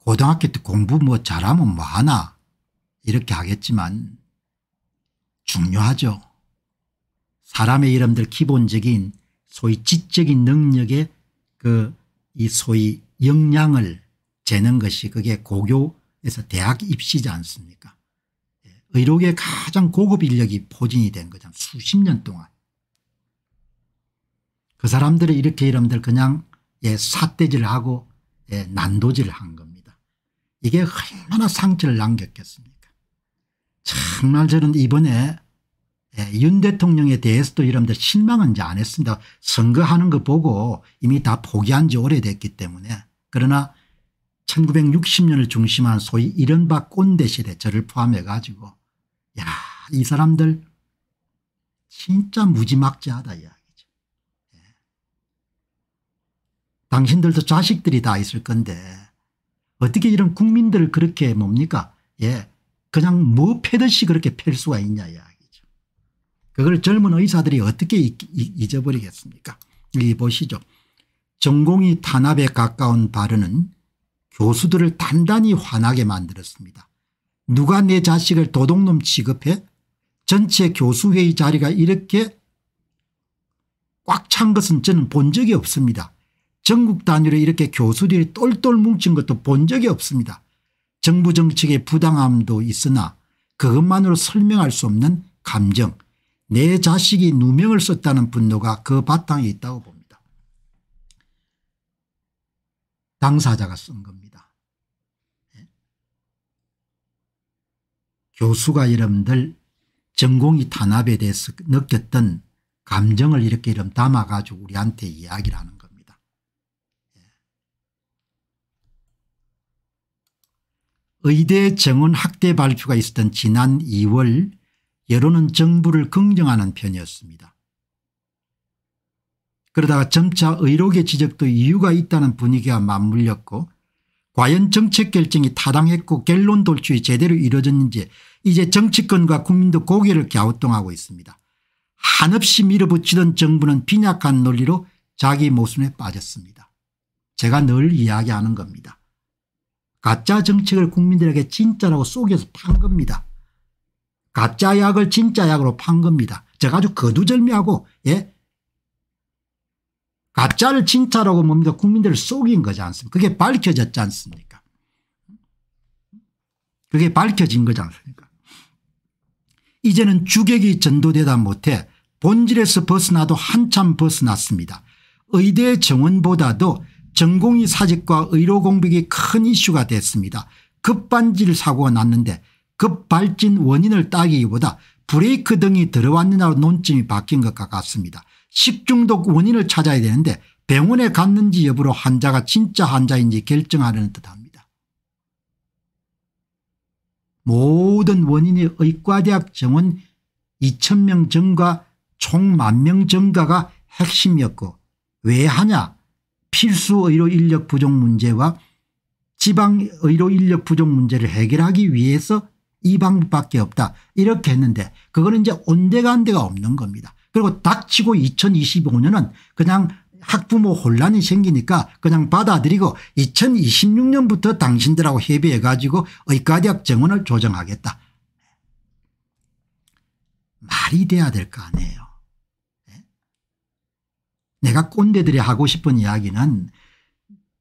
고등학교 때 공부 뭐 잘하면 뭐 하나 이렇게 하겠지만 중요하죠. 사람의 이름들 기본적인 소위 지적인 능력의 그 이 소위 역량을 재는 것이 그게 고교에서 대학 입시지 않습니까 의료계 가장 고급 인력이 포진이 된 거잖아. 수십 년 동안. 그 사람들이 이렇게 이름들 그냥 예, 삿대질 하고 예, 난도질을 한 겁니다. 이게 얼마나 상처를 남겼겠습니까. 정말 저는 이번에 예, 윤 대통령에 대해서도 이분들 실망은 이제 안 했습니다. 선거하는 거 보고 이미 다 포기한 지 오래됐기 때문에 그러나 1960년을 중심한 소위 이른바 꼰대 시대 저를 포함해 가지고 야, 이 사람들 진짜 무지막지하다 이야기죠. 예. 당신들도 자식들이 다 있을 건데 어떻게 이런 국민들을 그렇게 뭡니까? 예. 그냥 뭐 패듯이 그렇게 팰 수가 있냐 이야기죠. 그걸 젊은 의사들이 어떻게 잊어버리겠습니까? 이 보시죠. 전공이 탄압에 가까운 발언은 교수들을 단단히 화나게 만들었습니다. 누가 내 자식을 도둑놈 취급해? 전체 교수회의 자리가 이렇게 꽉 찬 것은 저는 본 적이 없습니다. 전국 단위로 이렇게 교수들이 똘똘 뭉친 것도 본 적이 없습니다. 정부 정책의 부당함도 있으나 그것만으로 설명할 수 없는 감정 내 자식이 누명을 썼다는 분노가 그 바탕에 있다고 봅니다. 당사자가 쓴 겁니다. 교수가 여러분들 전공이 탄압에 대해서 느꼈던 감정을 이렇게 이름 담아가지고 우리한테 이야기를 하는 겁니다. 예. 의대 정원 확대 발표가 있었던 지난 2월 여론은 정부를 긍정하는 편이었습니다. 그러다가 점차 의료계 지적도 이유가 있다는 분위기와 맞물렸고 과연 정책 결정이 타당했고 결론 돌출이 제대로 이루어졌는지 이제 정치권과 국민도 고개를 갸우뚱하고 있습니다. 한없이 밀어붙이던 정부는 빈약한 논리로 자기 모순에 빠졌습니다. 제가 늘 이야기하는 겁니다. 가짜 정책을 국민들에게 진짜라고 속여서 판 겁니다. 가짜 약을 진짜 약으로 판 겁니다. 제가 아주 거두절미하고 예 가짜를 진짜라고 뭡니까 국민들을 속인 거지 않습니까 그게 밝혀졌지 않습니까 그게 밝혀진 거지 않습니까 이제는 주객이 전도되다 못해 본질에서 벗어나도 한참 벗어났습니다. 의대 정원보다도 전공의 사직과 의료 공백이 큰 이슈가 됐습니다. 급반질 사고가 났는데 급발진 원인을 따기보다 브레이크 등이 들어왔느냐로 논점이 바뀐 것과 같습니다. 식중독 원인을 찾아야 되는데 병원에 갔는지 여부로 환자가 진짜 환자인지 결정하려는 듯합니다. 모든 원인이 의과대학 정원 2천명 증가 총만명 증가가 핵심이었고 왜 하냐 필수 의료 인력 부족 문제와 지방 의료 인력 부족 문제를 해결하기 위해서 이 방법밖에 없다 이렇게 했는데 그거는 이제 온데간데가 없는 겁니다. 그리고 닥치고 2025년은 그냥 학부모 혼란이 생기니까 그냥 받아들이고 2026년부터 당신들하고 협의해 가지고 의과대학 정원을 조정하겠다. 말이 돼야 될 거 아니에요. 예? 내가 꼰대들이 하고 싶은 이야기는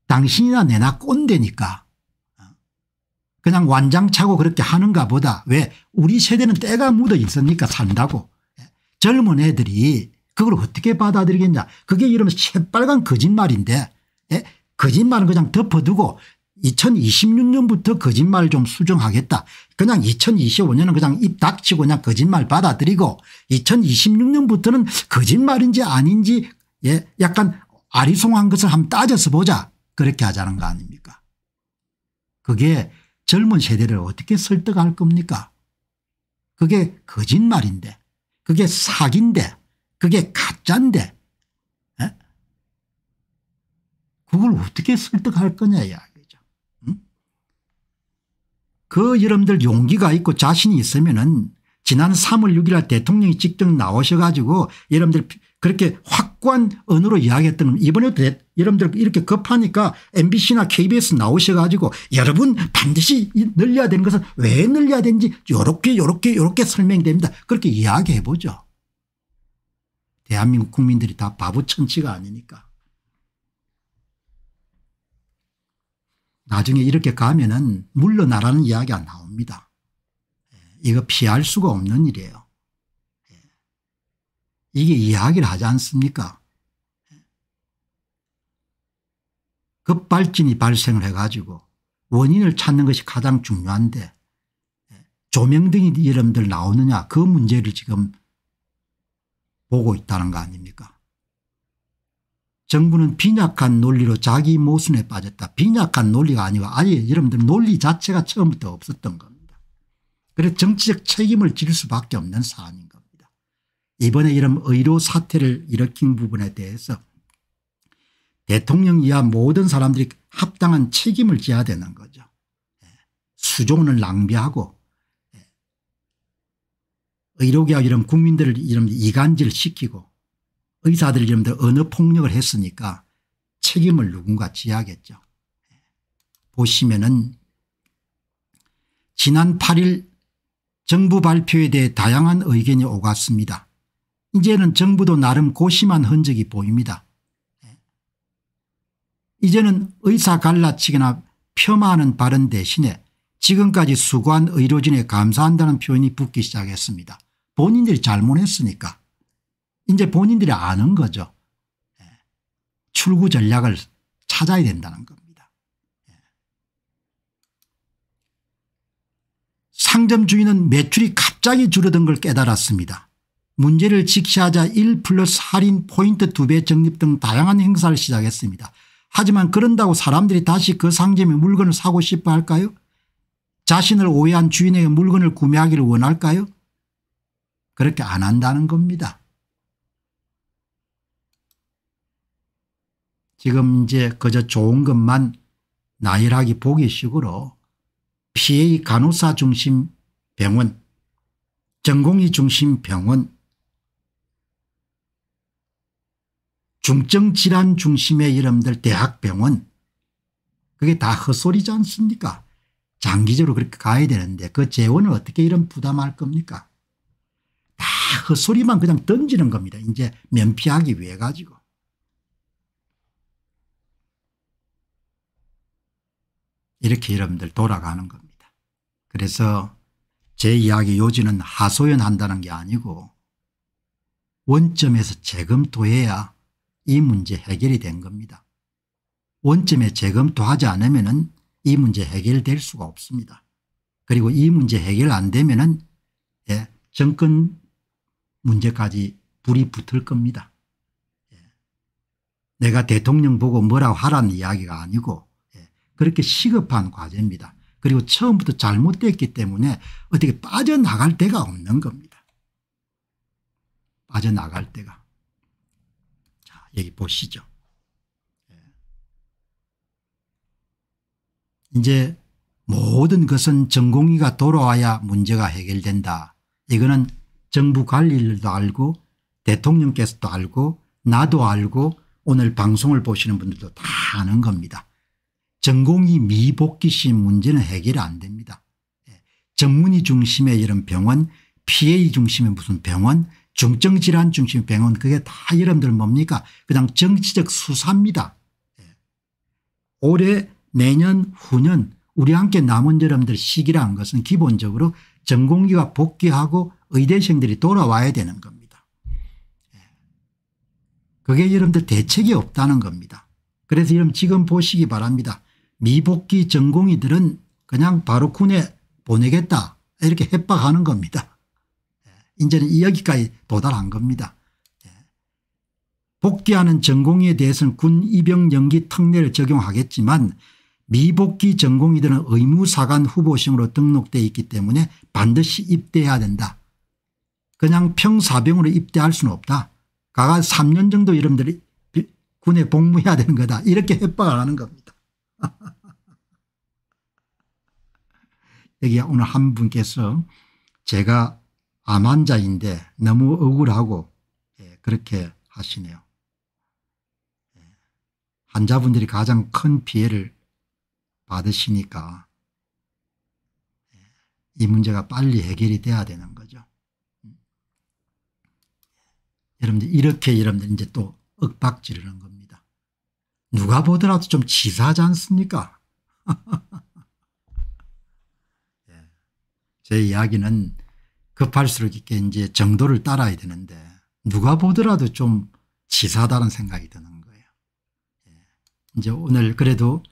당신이나 내나 꼰대니까 어? 그냥 완장차고 그렇게 하는가 보다. 왜 우리 세대는 때가 묻어 있습니까 산다고. 예? 젊은 애들이 그걸 어떻게 받아들이겠냐. 그게 이러면 새빨간 거짓말인데 예? 거짓말은 그냥 덮어두고 2026년부터 거짓말 좀 수정하겠다. 그냥 2025년은 그냥 입 닥치고 그냥 거짓말 받아들이고 2026년부터는 거짓말인지 아닌지 예, 약간 아리송한 것을 한번 따져서 보자. 그렇게 하자는 거 아닙니까? 그게 젊은 세대를 어떻게 설득할 겁니까? 그게 거짓말인데 그게 사기인데 그게 가짜인데 에? 그걸 어떻게 설득할 거냐 이야기죠. 응? 그 여러분들 용기가 있고 자신이 있으면 은 지난 3월 6일 날 대통령이 직접 나오셔 가지고 여러분들 그렇게 확고한 언어로 이야기했던 이번에도 여러분들 이렇게 급하니까 mbc나 kbs 나오셔 가지고 여러분 반드시 늘려야 되는 것은 왜 늘려야 되는지 요렇게 요렇게 요렇게 설명됩니다. 그렇게 이야기해 보죠. 대한민국 국민들이 다 바보 천치가 아니니까. 나중에 이렇게 가면은 물러나라는 이야기가 나옵니다. 예, 이거 피할 수가 없는 일이에요. 예. 이게 이야기를 하지 않습니까? 예. 급발진이 발생을 해가지고 원인을 찾는 것이 가장 중요한데 조명등이 여러분들 나오느냐 그 문제를 지금 보고 있다는 거 아닙니까 정부는 빈약한 논리로 자기 모순에 빠졌다. 빈약한 논리가 아니고 아예 여러분들 논리 자체가 처음부터 없었던 겁니다. 그래서 정치적 책임을 질 수밖에 없는 사안인 겁니다. 이번에 이런 의료 사태를 일으킨 부분에 대해서 대통령 이하 모든 사람들이 합당한 책임을 져야 되는 거죠. 예. 수종을 낭비하고 의료계약 이런 국민들을 이런 이간질 시키고 의사들 이런 언어 폭력을 했으니까 책임을 누군가 지야겠죠. 보시면은 지난 8일 정부 발표에 대해 다양한 의견이 오갔습니다. 이제는 정부도 나름 고심한 흔적이 보입니다. 이제는 의사 갈라치기나 폄하하는 발언 대신에 지금까지 수고한 의료진에 감사한다는 표현이 붙기 시작했습니다. 본인들이 잘못했으니까 이제 본인들이 아는 거죠. 예. 출구 전략을 찾아야 된다는 겁니다. 예. 상점 주인은 매출이 갑자기 줄어든 걸 깨달았습니다. 문제를 직시하자 1 플러스 할인 포인트 2배 적립 등 다양한 행사를 시작했습니다. 하지만 그런다고 사람들이 다시 그 상점에 물건을 사고 싶어 할까요? 자신을 오해한 주인에게 물건을 구매하기를 원할까요? 그렇게 안 한다는 겁니다. 지금 이제 그저 좋은 것만 나열하기 보기식으로 PA 간호사 중심 병원, 전공의 중심 병원, 중증질환 중심의 이름들 대학병원 그게 다 헛소리지 않습니까? 장기적으로 그렇게 가야 되는데 그 재원을 어떻게 이런 부담할 겁니까? 헛소리만 그 그냥 던지는 겁니다. 이제 면피하기 위해 가지고. 이렇게 여러분들 돌아가는 겁니다. 그래서 제 이야기 요지는 하소연한다는 게 아니고 원점에서 재검토해야 이 문제 해결이 된 겁니다. 원점에 재검토하지 않으면 이 문제 해결될 수가 없습니다. 그리고 이 문제 해결 안 되면 은 예, 정권 문제까지 불이 붙을 겁니다. 예. 내가 대통령 보고 뭐라고 하라는 이야기가 아니고 예. 그렇게 시급한 과제입니다. 그리고 처음부터 잘못됐기 때문에 어떻게 빠져나갈 데가 없는 겁니다. 빠져나갈 데가. 자 여기 보시죠. 예. 이제 모든 것은 전공의가 돌아와야 문제가 해결된다. 이거는 정부 관리들도 알고 대통령께서도 알고 나도 알고 오늘 방송을 보시는 분들도 다 아는 겁니다. 전공이 미복귀시 문제는 해결 안 됩니다. 예. 전문의 중심의 이런 병원 PA 중심의 무슨 병원 중증질환 중심 병원 그게 다 여러분들 뭡니까 그냥 정치적 수사입니다. 예. 올해 내년 후년 우리 함께 남은 여러분들 시기라는 것은 기본적으로 전공의가 복귀하고 의대생들이 돌아와야 되는 겁니다. 예. 그게 여러분들 대책이 없다는 겁니다. 그래서 여러분 지금 보시기 바랍니다. 미복귀 전공의들은 그냥 바로 군에 보내겠다 이렇게 협박하는 겁니다. 예. 이제는 여기까지 도달한 겁니다. 예. 복귀하는 전공의에 대해서는 군 입영 연기 특례를 적용하겠지만 미복귀 전공의들은 의무사관 후보생으로 등록되어 있기 때문에 반드시 입대해야 된다 그냥 평사병으로 입대할 수는 없다. 가가 3년 정도 여러분들이 군에 복무해야 되는 거다. 이렇게 협박을 하는 겁니다. (laughs) 여기 오늘 한 분께서 제가 암환자인데 너무 억울하고 예, 그렇게 하시네요. 예. 환자분들이 가장 큰 피해를 받으시니까 예, 이 문제가 빨리 해결이 돼야 되는 거죠. 여러분들 이렇게 여러분들 이제 또 억박 지르는 겁니다. 누가 보더라도 좀 치사하지 않습니까? (laughs) 예. 제 이야기는 급할수록 이게 이제 정도를 따라야 되는데 누가 보더라도 좀 치사하다는 생각이 드는 거예요. 예. 이제 오늘 그래도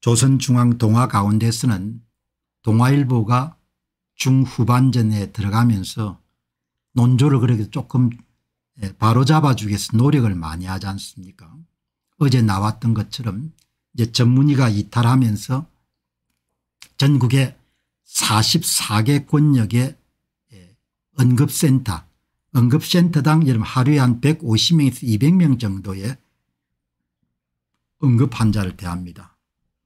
조선중앙 동화 가운데서는 동아일보가 중후반전에 들어가면서 논조를 그래도 조금 예, 바로잡아 주기 위해서 노력을 많이 하지 않습니까 어제 나왔던 것처럼 이제 전문의가 이탈하면서 전국에 44개 권역의 예, 언급센터 응급센터당 여러분 하루에 한 150명에서 200명 정도의 응급 환자를 대합니다.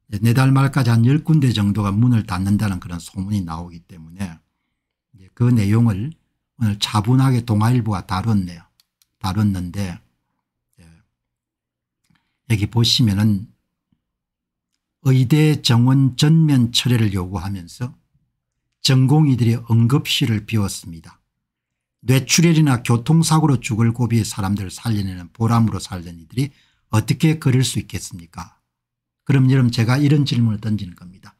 내달 예, 네 말까지 한 10군데 정도가 문을 닫는다는 그런 소문이 나오기 때문에 그 내용을 오늘 차분하게 동아일보가 다뤘네요. 다뤘는데 예. 여기 보시면은 의대 정원 전면 철회를 요구하면서 전공의들이 응급실을 비웠습니다. 뇌출혈이나 교통사고로 죽을 고비의 사람들을 살려내는 보람으로 살던 이들이 어떻게 그럴 수 있겠습니까? 그럼 여러분 제가 이런 질문을 던지는 겁니다.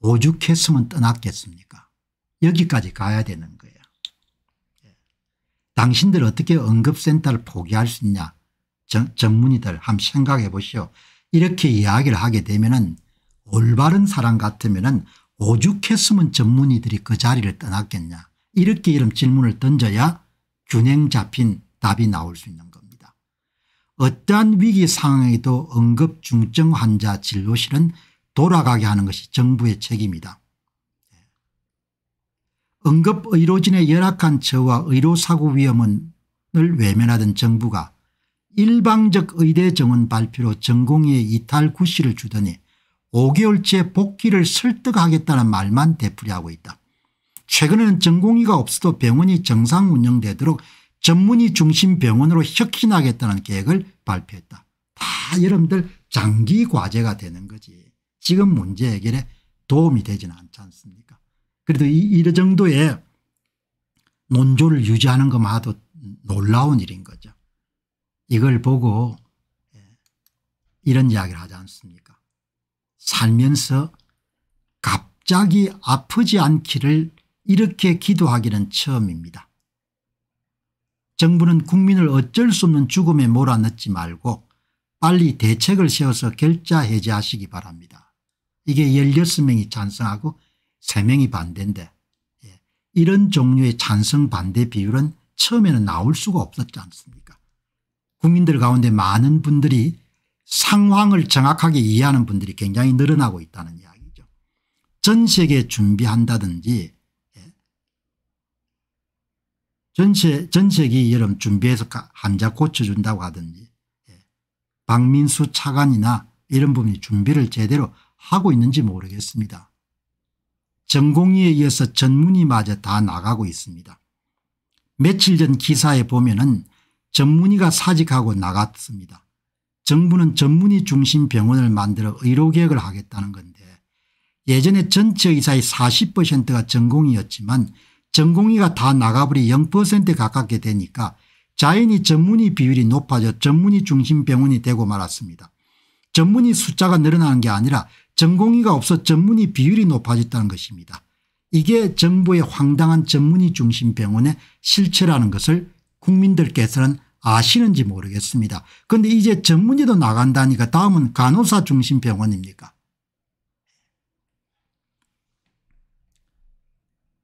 오죽했으면 떠났겠습니까? 여기까지 가야 되는 당신들 어떻게 응급센터를 포기할 수 있냐 전, 문의들 한번 생각해 보시오. 이렇게 이야기를 하게 되면 은 올바른 사람 같으면 은 오죽했으면 전문의들이 그 자리를 떠났겠냐 이렇게 이런 질문을 던져야 균형 잡힌 답이 나올 수 있는 겁니다. 어떠한 위기 상황에도 응급중증 환자 진료실은 돌아가게 하는 것이 정부의 책임이다. 응급 의료진의 열악한 처와 의료사고 위험을 외면하던 정부가 일방적 의대 정원 발표로 전공의 이탈 구시를 주더니 5개월째 복귀를 설득하겠다는 말만 되풀이하고 있다. 최근에는 전공의가 없어도 병원이 정상 운영되도록 전문의 중심 병원으로 혁신하겠다는 계획을 발표했다. 다 여러분들 장기 과제가 되는 거지. 지금 문제 해결에 도움이 되지는 않지 않습니까 그래도 이, 이 정도의 논조를 유지하는 것마도 놀라운 일인 거죠. 이걸 보고 예, 이런 이야기를 하지 않습니까 살면서 갑자기 아프지 않기를 이렇게 기도하기는 처음입니다. 정부는 국민을 어쩔 수 없는 죽음에 몰아넣지 말고 빨리 대책을 세워서 결자 해제하시기 바랍니다. 이게 16명이 찬성하고 3명이 반대인데 예. 이런 종류의 찬성 반대 비율은 처음에는 나올 수가 없었지 않습니까 국민들 가운데 많은 분들이 상황을 정확하게 이해하는 분들이 굉장히 늘어나고 있다는 이야기죠. 전 세계 준비한다든지 예, 전세, 전세기 여름 준비해서 한자 고쳐준다고 하든지 예, 박민수 차관이나 이런 분이 준비를 제대로 하고 있는지 모르겠습니다. 전공의에 의해서 전문의마저 다 나가고 있습니다. 며칠 전 기사에 보면 은 전문의가 사직하고 나갔습니다. 정부는 전문의 중심 병원을 만들어 의료개혁을 하겠다는 건데 예전에 전체 의사의 40%가 전공이었지만 전공의가 다 나가버리 0% 가깝게 되니까 자연히 전문의 비율이 높아져 전문의 중심 병원이 되고 말았습니다. 전문의 숫자가 늘어나는 게 아니라 전공의가 없어 전문의 비율이 높아졌다는 것입니다. 이게 정부의 황당한 전문의 중심 병원의 실체라는 것을 국민들께서는 아시는지 모르겠습니다. 그런데 이제 전문의도 나간다니까 다음은 간호사 중심 병원입니까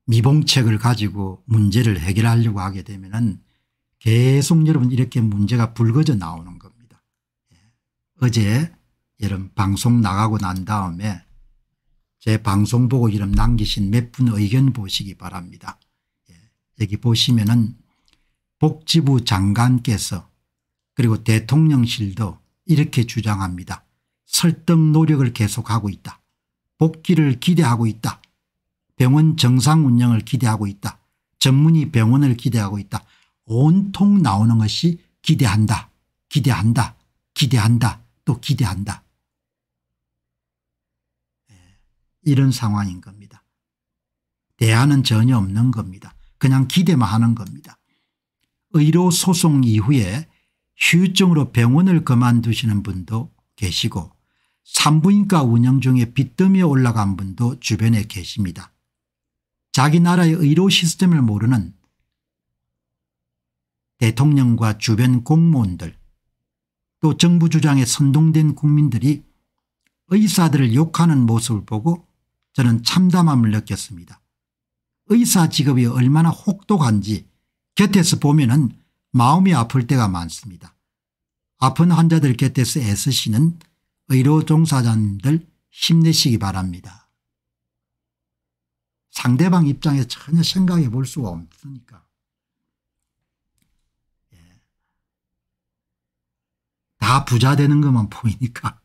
미봉책을 가지고 문제를 해결하려고 하게 되면 계속 여러분 이렇게 문제가 불거져 나오는 겁니다. 예. 어제 여러 방송 나가고 난 다음에 제 방송 보고 이름 남기신 몇 분 의견 보시기 바랍니다. 예. 여기 보시면은 복지부 장관께서 그리고 대통령실도 이렇게 주장합니다. 설득 노력을 계속하고 있다. 복귀를 기대하고 있다. 병원 정상 운영을 기대하고 있다. 전문의 병원을 기대하고 있다. 온통 나오는 것이 기대한다. 기대한다. 기대한다. 또 기대한다. 이런 상황인 겁니다. 대안은 전혀 없는 겁니다. 그냥 기대만 하는 겁니다. 의료 소송 이후에 휴증으로 병원을 그만두시는 분도 계시고 산부인과 운영 중에 빚더미에 올라간 분도 주변에 계십니다. 자기 나라의 의료 시스템을 모르는 대통령과 주변 공무원들 또 정부 주장에 선동된 국민들이 의사들을 욕하는 모습을 보고 저는 참담함을 느꼈습니다. 의사 직업이 얼마나 혹독한지 곁에서 보면 은 마음이 아플 때가 많습니다. 아픈 환자들 곁에서 애쓰시는 의료 종사자님들 힘내시기 바랍니다. 상대방 입장에 전혀 생각해 볼 수가 없으니까. 예. 다 부자 되는 것만 보이니까.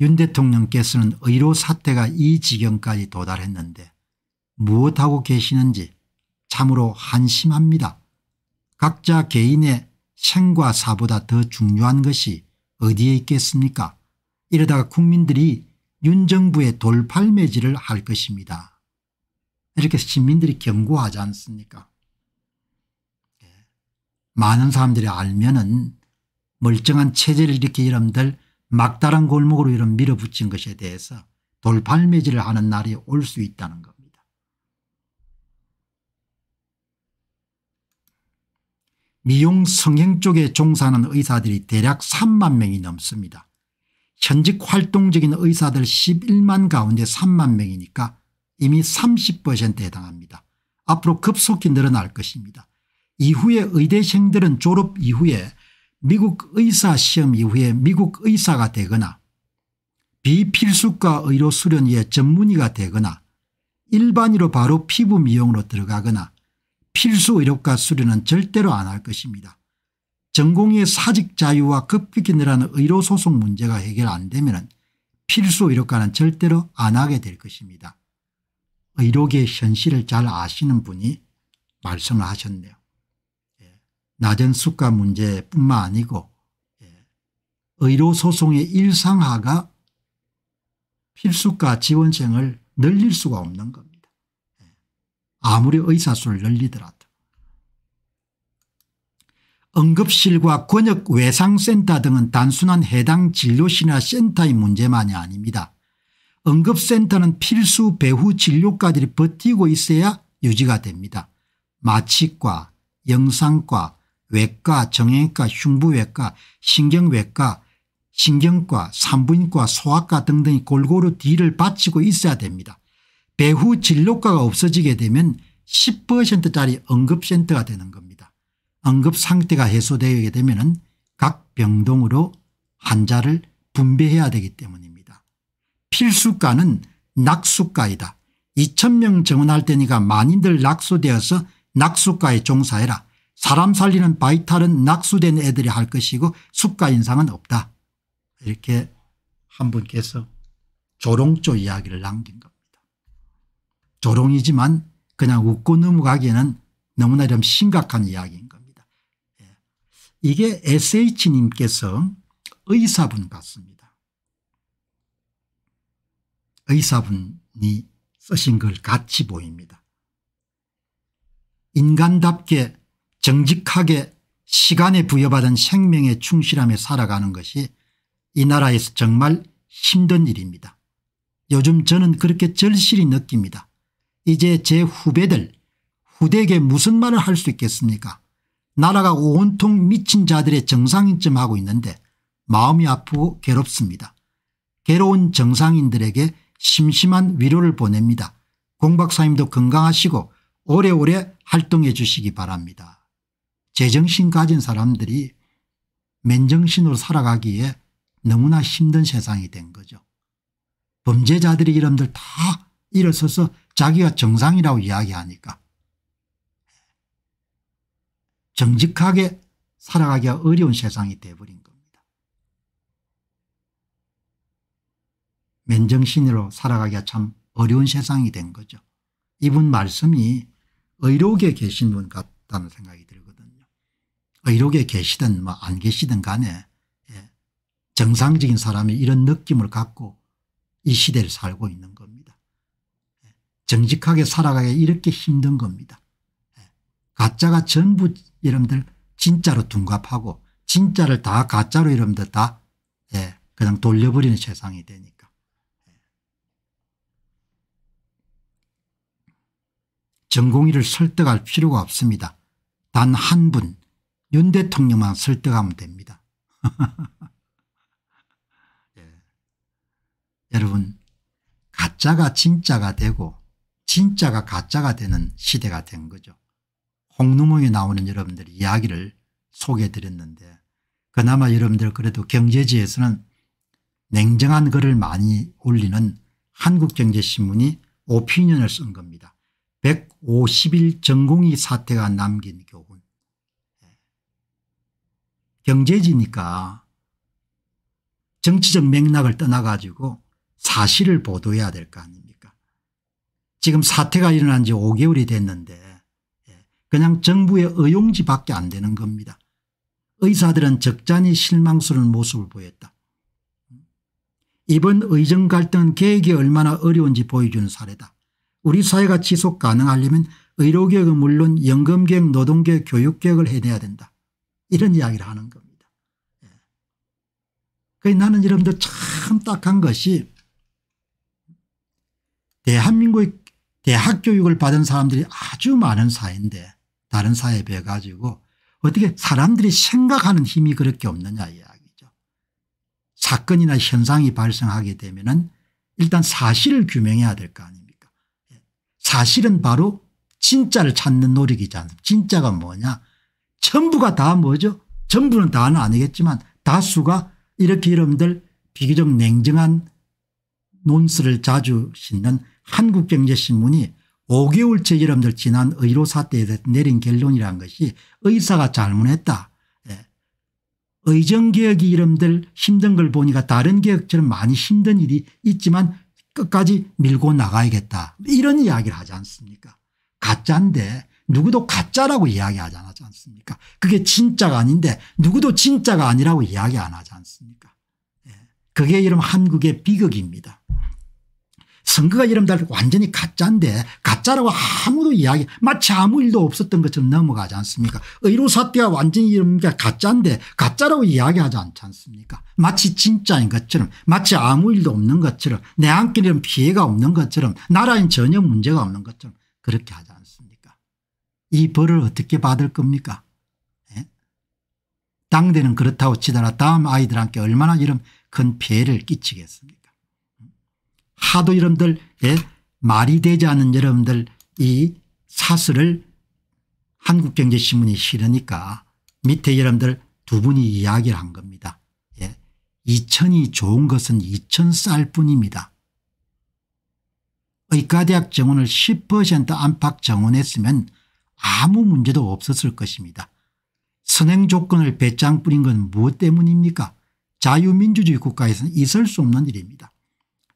윤 대통령께서는 의료 사태가 이 지경까지 도달했는데 무엇하고 계시는지 참으로 한심합니다. 각자 개인의 생과 사보다 더 중요한 것이 어디에 있겠습니까? 이러다가 국민들이 윤 정부의 돌팔매질을 할 것입니다. 이렇게 시민들이 경고하지 않습니까? 예. 많은 사람들이 알면 은 멀쩡한 체제를 이렇게 여러분들 막다른 골목으로 이런 밀어붙인 것에 대해서 돌팔매질을 하는 날이 올 수 있다는 겁니다. 미용 성형 쪽에 종사하는 의사들이 대략 3만 명이 넘습니다. 현직 활동적인 의사들 11만 가운데 3만 명이니까 이미 30%에 해당합니다. 앞으로 급속히 늘어날 것입니다. 이후에 의대생들은 졸업 이후에 미국 의사 시험 이후에 미국 의사가 되거나 비필수과 의료 수련의 전문의가 되거나 일반의로 바로 피부 미용으로 들어가거나 필수 의료과 수련은 절대로 안 할 것입니다. 전공의 사직 자유와 급비기느라는 의료소송 문제가 해결 안 되면 필수 의료과는 절대로 안 하게 될 것입니다. 의료계 현실을 잘 아시는 분이 말씀을 하셨네요. 낮은 수가 문제뿐만 아니고 예, 의료소송의 일상화가 필수과 지원생을 늘릴 수가 없는 겁니다. 예, 아무리 의사수를 늘리더라도. 응급실과 권역외상센터 등은 단순한 해당 진료실이나 센터의 문제만이 아닙니다. 응급센터는 필수 배후 진료까지 버티고 있어야 유지가 됩니다. 마취과, 영상과, 외과, 정형외과, 흉부외과, 신경외과, 신경과, 산부인과, 소아과 등등이 골고루 뒤를 받치고 있어야 됩니다. 배후 진료과가 없어지게 되면 10%짜리 응급센터가 되는 겁니다. 응급상태가 해소되게 되면 각 병동으로 환자를 분배해야 되기 때문입니다. 필수과는 낙수과이다. 2천명 정원할 테니까 만인들 낙수되어서 낙수과에 종사해라. 사람 살리는 바이탈은 낙수된 애들이 할 것이고 숙가 인상은 없다. 이렇게 한 분께서 조롱조 이야기를 남긴 겁니다. 조롱이지만 그냥 웃고 넘어가기에는 너무나 좀 심각한 이야기인 겁니다. 예. 이게 sh님께서 의사분 같습니다. 의사분이 쓰신 걸 같이 보입니다. 인간답게 정직하게 시간에 부여받은 생명에 충실하며 살아가는 것이 이 나라에서 정말 힘든 일입니다. 요즘 저는 그렇게 절실히 느낍니다. 이제 제 후배들 후대에게 무슨 말을 할 수 있겠습니까 나라가 온통 미친 자들의 정상인쯤 하고 있는데 마음이 아프고 괴롭습니다. 괴로운 정상인들에게 심심한 위로를 보냅니다. 공박사님도 건강하시고 오래오래 활동해 주시기 바랍니다. 제정신 가진 사람들이 맨정신으로 살아가기에 너무나 힘든 세상이 된 거죠. 범죄자들이 이름들 다 일어서서 자기가 정상이라고 이야기하니까 정직하게 살아가기가 어려운 세상이 돼버린 겁니다. 맨정신으로 살아가기가 참 어려운 세상이 된 거죠. 이분 말씀이 의록에 계신 분 같다는 생각이 듭니다. 의료계 아, 계시든 뭐 안 계시든 간에 예, 정상적인 사람이 이런 느낌을 갖고 이 시대를 살고 있는 겁니다. 예, 정직하게 살아가기 이렇게 힘든 겁니다. 예, 가짜가 전부 여러분들 진짜로 둔갑하고 진짜를 다 가짜로 여러분들 다 그냥 돌려버리는 세상이 되니까. 전공의를 설득할 필요가 없습니다. 단한분 윤 대통령만 설득하면 됩니다. (laughs) 예. 여러분 가짜가 진짜가 되고 진짜가 가짜가 되는 시대가 된 거죠. 홍루몽에 나오는 여러분들 이야기를 소개해 드렸는데 그나마 여러분들 그래도 경제지에서는 냉정한 글을 많이 올리는 한국경제신문이 오피니언을 쓴 겁니다. 151 전공의 사태가 남긴 교훈. 경제지니까 정치적 맥락을 떠나가지고 사실을 보도해야 될 거 아닙니까 지금 사태가 일어난 지 5개월이 됐는데 예, 그냥 정부의 의용지밖에 안 되는 겁니다. 의사들은 적잖이 실망스러운 모습을 보였다. 이번 의정 갈등 계획이 얼마나 어려운지 보여주는 사례다. 우리 사회가 지속 가능하려면 의료개혁은 물론 연금개혁 노동개혁 교육개혁을 해내야 된다. 이런 이야기를 하는 겁니다. 예. 나는 여러분들 참 딱한 것이 대한민국의 대학 교육을 받은 사람들이 아주 많은 사회인데 다른 사회에 비해 가지고 어떻게 사람들이 생각하는 힘이 그렇게 없느냐 이야기죠. 사건이나 현상이 발생하게 되면 은 일단 사실을 규명해야 될 거 아닙니까 예. 사실은 바로 진짜를 찾는 노력이지 않습니까 진짜가 뭐냐 전부가 다 뭐죠? 전부는 다는 아니겠지만 다수가 이렇게 여러분들 비교적 냉정한 논술을 자주 싣는 한국경제신문이 5개월째 여러분들 지난 의료 사태에 내린 결론이란 것이 의사가 잘못했다. 예. 의정개혁이 여러분들 힘든 걸 보니까 다른 개혁처럼 많이 힘든 일이 있지만 끝까지 밀고 나가야겠다. 이런 이야기를 하지 않습니까 가짜인데 누구도 가짜라고 이야기하지 않았지 않습니까 그게 진짜가 아닌데 누구도 진짜가 아니라고 이야기 안 하지 않습니까 예. 그게 이름 한국의 비극입니다. 선거가 이름 달 완전히 가짜인데 가짜라고 아무도 이야기 마치 아무 일도 없었던 것처럼 넘어가지 않습니까 의료사태가 완전히 이런 게 가짜인데 가짜라고 이야기하지 않지 않습니까 마치 진짜인 것처럼 마치 아무 일도 없는 것처럼 내안길는 피해가 없는 것처럼 나라엔 전혀 문제가 없는 것처럼 그렇게 하지 않습니까 이 벌을 어떻게 받을 겁니까? 예? 당대는 그렇다고 치더라 다음 아이들한테 얼마나 이런 큰 피해를 끼치겠습니까? 하도 여러분들 예? 말이 되지 않는 여러분들 이 사슬을 한국경제신문이 실으니까 밑에 여러분들 두 분이 이야기를 한 겁니다. 예. 2천이 좋은 것은 2천 쌀뿐입니다. 의과대학 정원을 10% 안팎 정원했으면 아무 문제도 없었을 것입니다. 선행 조건을 배짱 뿌린 건 무엇 뭐 때문입니까? 자유민주주의 국가에서는 있을 수 없는 일입니다.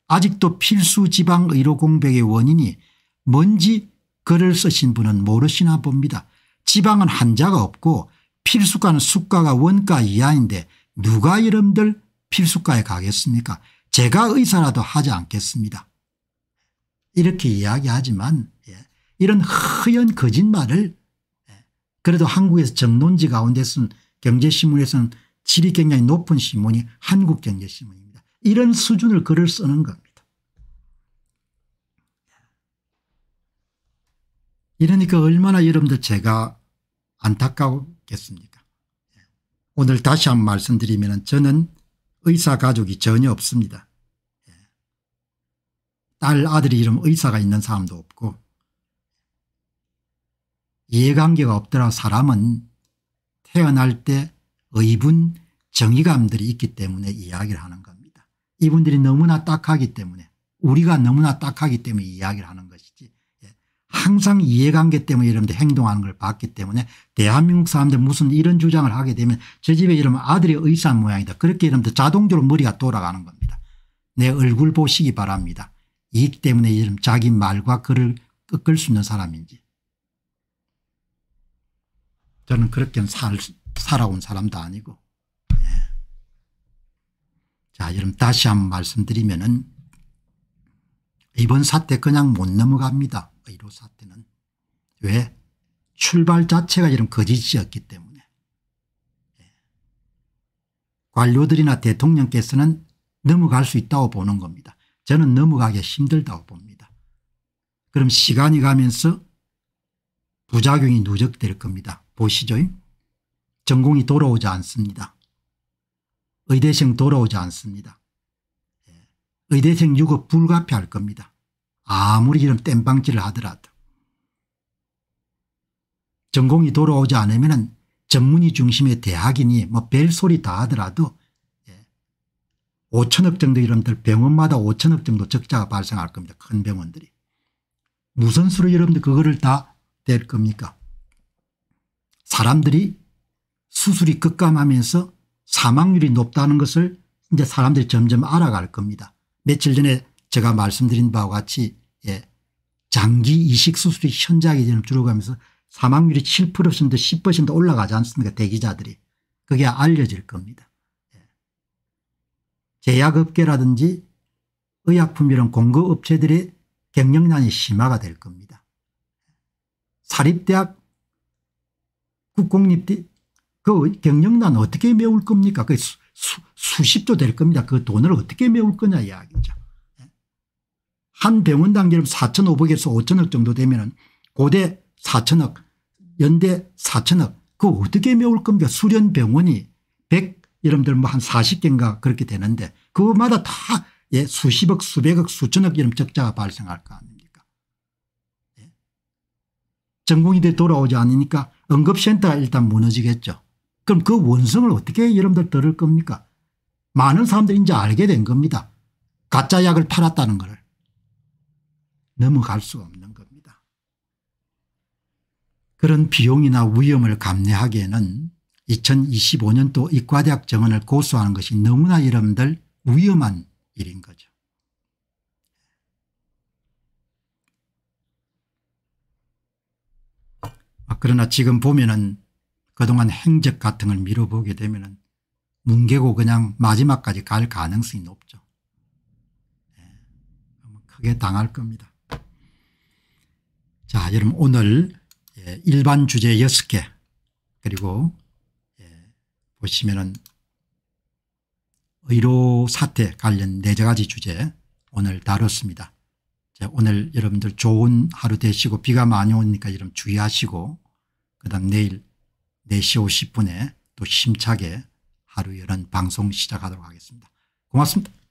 아직도 필수 지방 의료 공백의 원인이 뭔지 글을 쓰신 분은 모르시나 봅니다. 지방은 한자가 없고 필수과는 수가가 원가 이하인데 누가 이름들 필수과에 가겠습니까 제가 의사라도 하지 않겠습니다. 이렇게 이야기하지만 이런 허연 거짓말을 예, 그래도 한국에서 정론지 가운데서는 경제신문에서는 질이 굉장히 높은 신문이 한국경제신문입니다. 이런 수준을 글을 쓰는 겁니다. 이러니까 얼마나 여러분들 제가 안타까웠겠습니까 예, 오늘 다시 한번 말씀드리면 저는 의사 가족이 전혀 없습니다. 예, 딸 아들이 이름 의사가 있는 사람도 없고 이해관계가 없더라 사람은 태어날 때 의분 정의감들이 있기 때문에 이야기를 하는 겁니다. 이분들이 너무나 딱하기 때문에 우리가 너무나 딱하기 때문에 이야기를 하는 것이지 예. 항상 이해관계 때문에 이런데 행동하는 걸 봤기 때문에 대한민국 사람들 무슨 이런 주장을 하게 되면 저 집에 이러면 아들이 의사 모양이다. 그렇게 이러면 자동적으로 머리가 돌아가는 겁니다. 내 얼굴 보시기 바랍니다. 이 때문에 이름 자기 말과 글을 꺾을 수 있는 사람인지 저는 그렇게 살, 살아온 사람도 아니고. 예. 자, 여러분 다시 한번 말씀드리면은 이번 사태 그냥 못 넘어갑니다. 의료 사태는. 왜? 출발 자체가 이런 거짓이었기 때문에. 예. 관료들이나 대통령께서는 넘어갈 수 있다고 보는 겁니다. 저는 넘어가기 힘들다고 봅니다. 그럼 시간이 가면서 부작용이 누적될 겁니다. 보시죠. 전공이 돌아오지 않습니다. 의대생 돌아오지 않습니다. 예. 의대생 유급 불가피할 겁니다. 아무리 이런 땜방질을 하더라도. 전공이 돌아오지 않으면 전문의 중심의 대학이니 뭐 벨소리 다 하더라도 5천억 예. 정도 여러분들 병원마다 5천억 정도 적자가 발생할 겁니다. 큰 병원들이. 무슨 수로 여러분들 그거를 다될 겁니까 사람들이 수술이 급감하면서 사망률이 높다는 것을 이제 사람들이 점점 알아갈 겁니다. 며칠 전에 제가 말씀드린 바와 같이 예, 장기 이식 수술이 현저하게 줄어가면서 사망률이 7%씩 10% 올라가지 않습니까 대기자들이. 그게 알려질 겁니다. 예. 제약업계라든지 의약품 이런 공급업체들의 경영난이 심화가 될 겁니다. 사립대학 국공립 그 경영난 어떻게 메울 겁니까? 그 수, 수 십조될 겁니다. 그 돈을 어떻게 메울 거냐 이야기죠. 예. 한 병원당 예를 4,500에서 5 0 0 0억 정도 되면은 고대 4 0 0 0억 연대 4 0 0 0억그 어떻게 메울 겁니까? 수련 병원이 100, 여러분들 뭐 한 40개인가 그렇게 되는데 그마다 다 예, 수십억, 수백억, 수천억 이런 적자가 발생할 거 아닙니까? 예. 전공이 돼 돌아오지 않으니까 응급센터가 일단 무너지겠죠. 그럼 그 원성을 어떻게 여러분들 들을 겁니까? 많은 사람들이 이제 알게 된 겁니다. 가짜 약을 팔았다는 것을 넘어갈 수 없는 겁니다. 그런 비용이나 위험을 감내하기에는 2025년도 이과대학 정원을 고수하는 것이 너무나 여러분들 위험한 일인 거죠. 아, 그러나 지금 보면은 그동안 행적 같은 걸 미뤄보게 되면은 뭉개고 그냥 마지막까지 갈 가능성이 높죠. 예, 크게 당할 겁니다. 자 여러분 오늘 예, 일반 주제 6개 그리고 예, 보시면은 의료 사태 관련 4가지 주제 오늘 다뤘습니다. 오늘 여러분들 좋은 하루 되시고 비가 많이 오니까 여러분 주의하시고 그다음 내일 4시 50분에 또 심차게 하루 열한 방송 시작하도록 하겠습니다. 고맙습니다.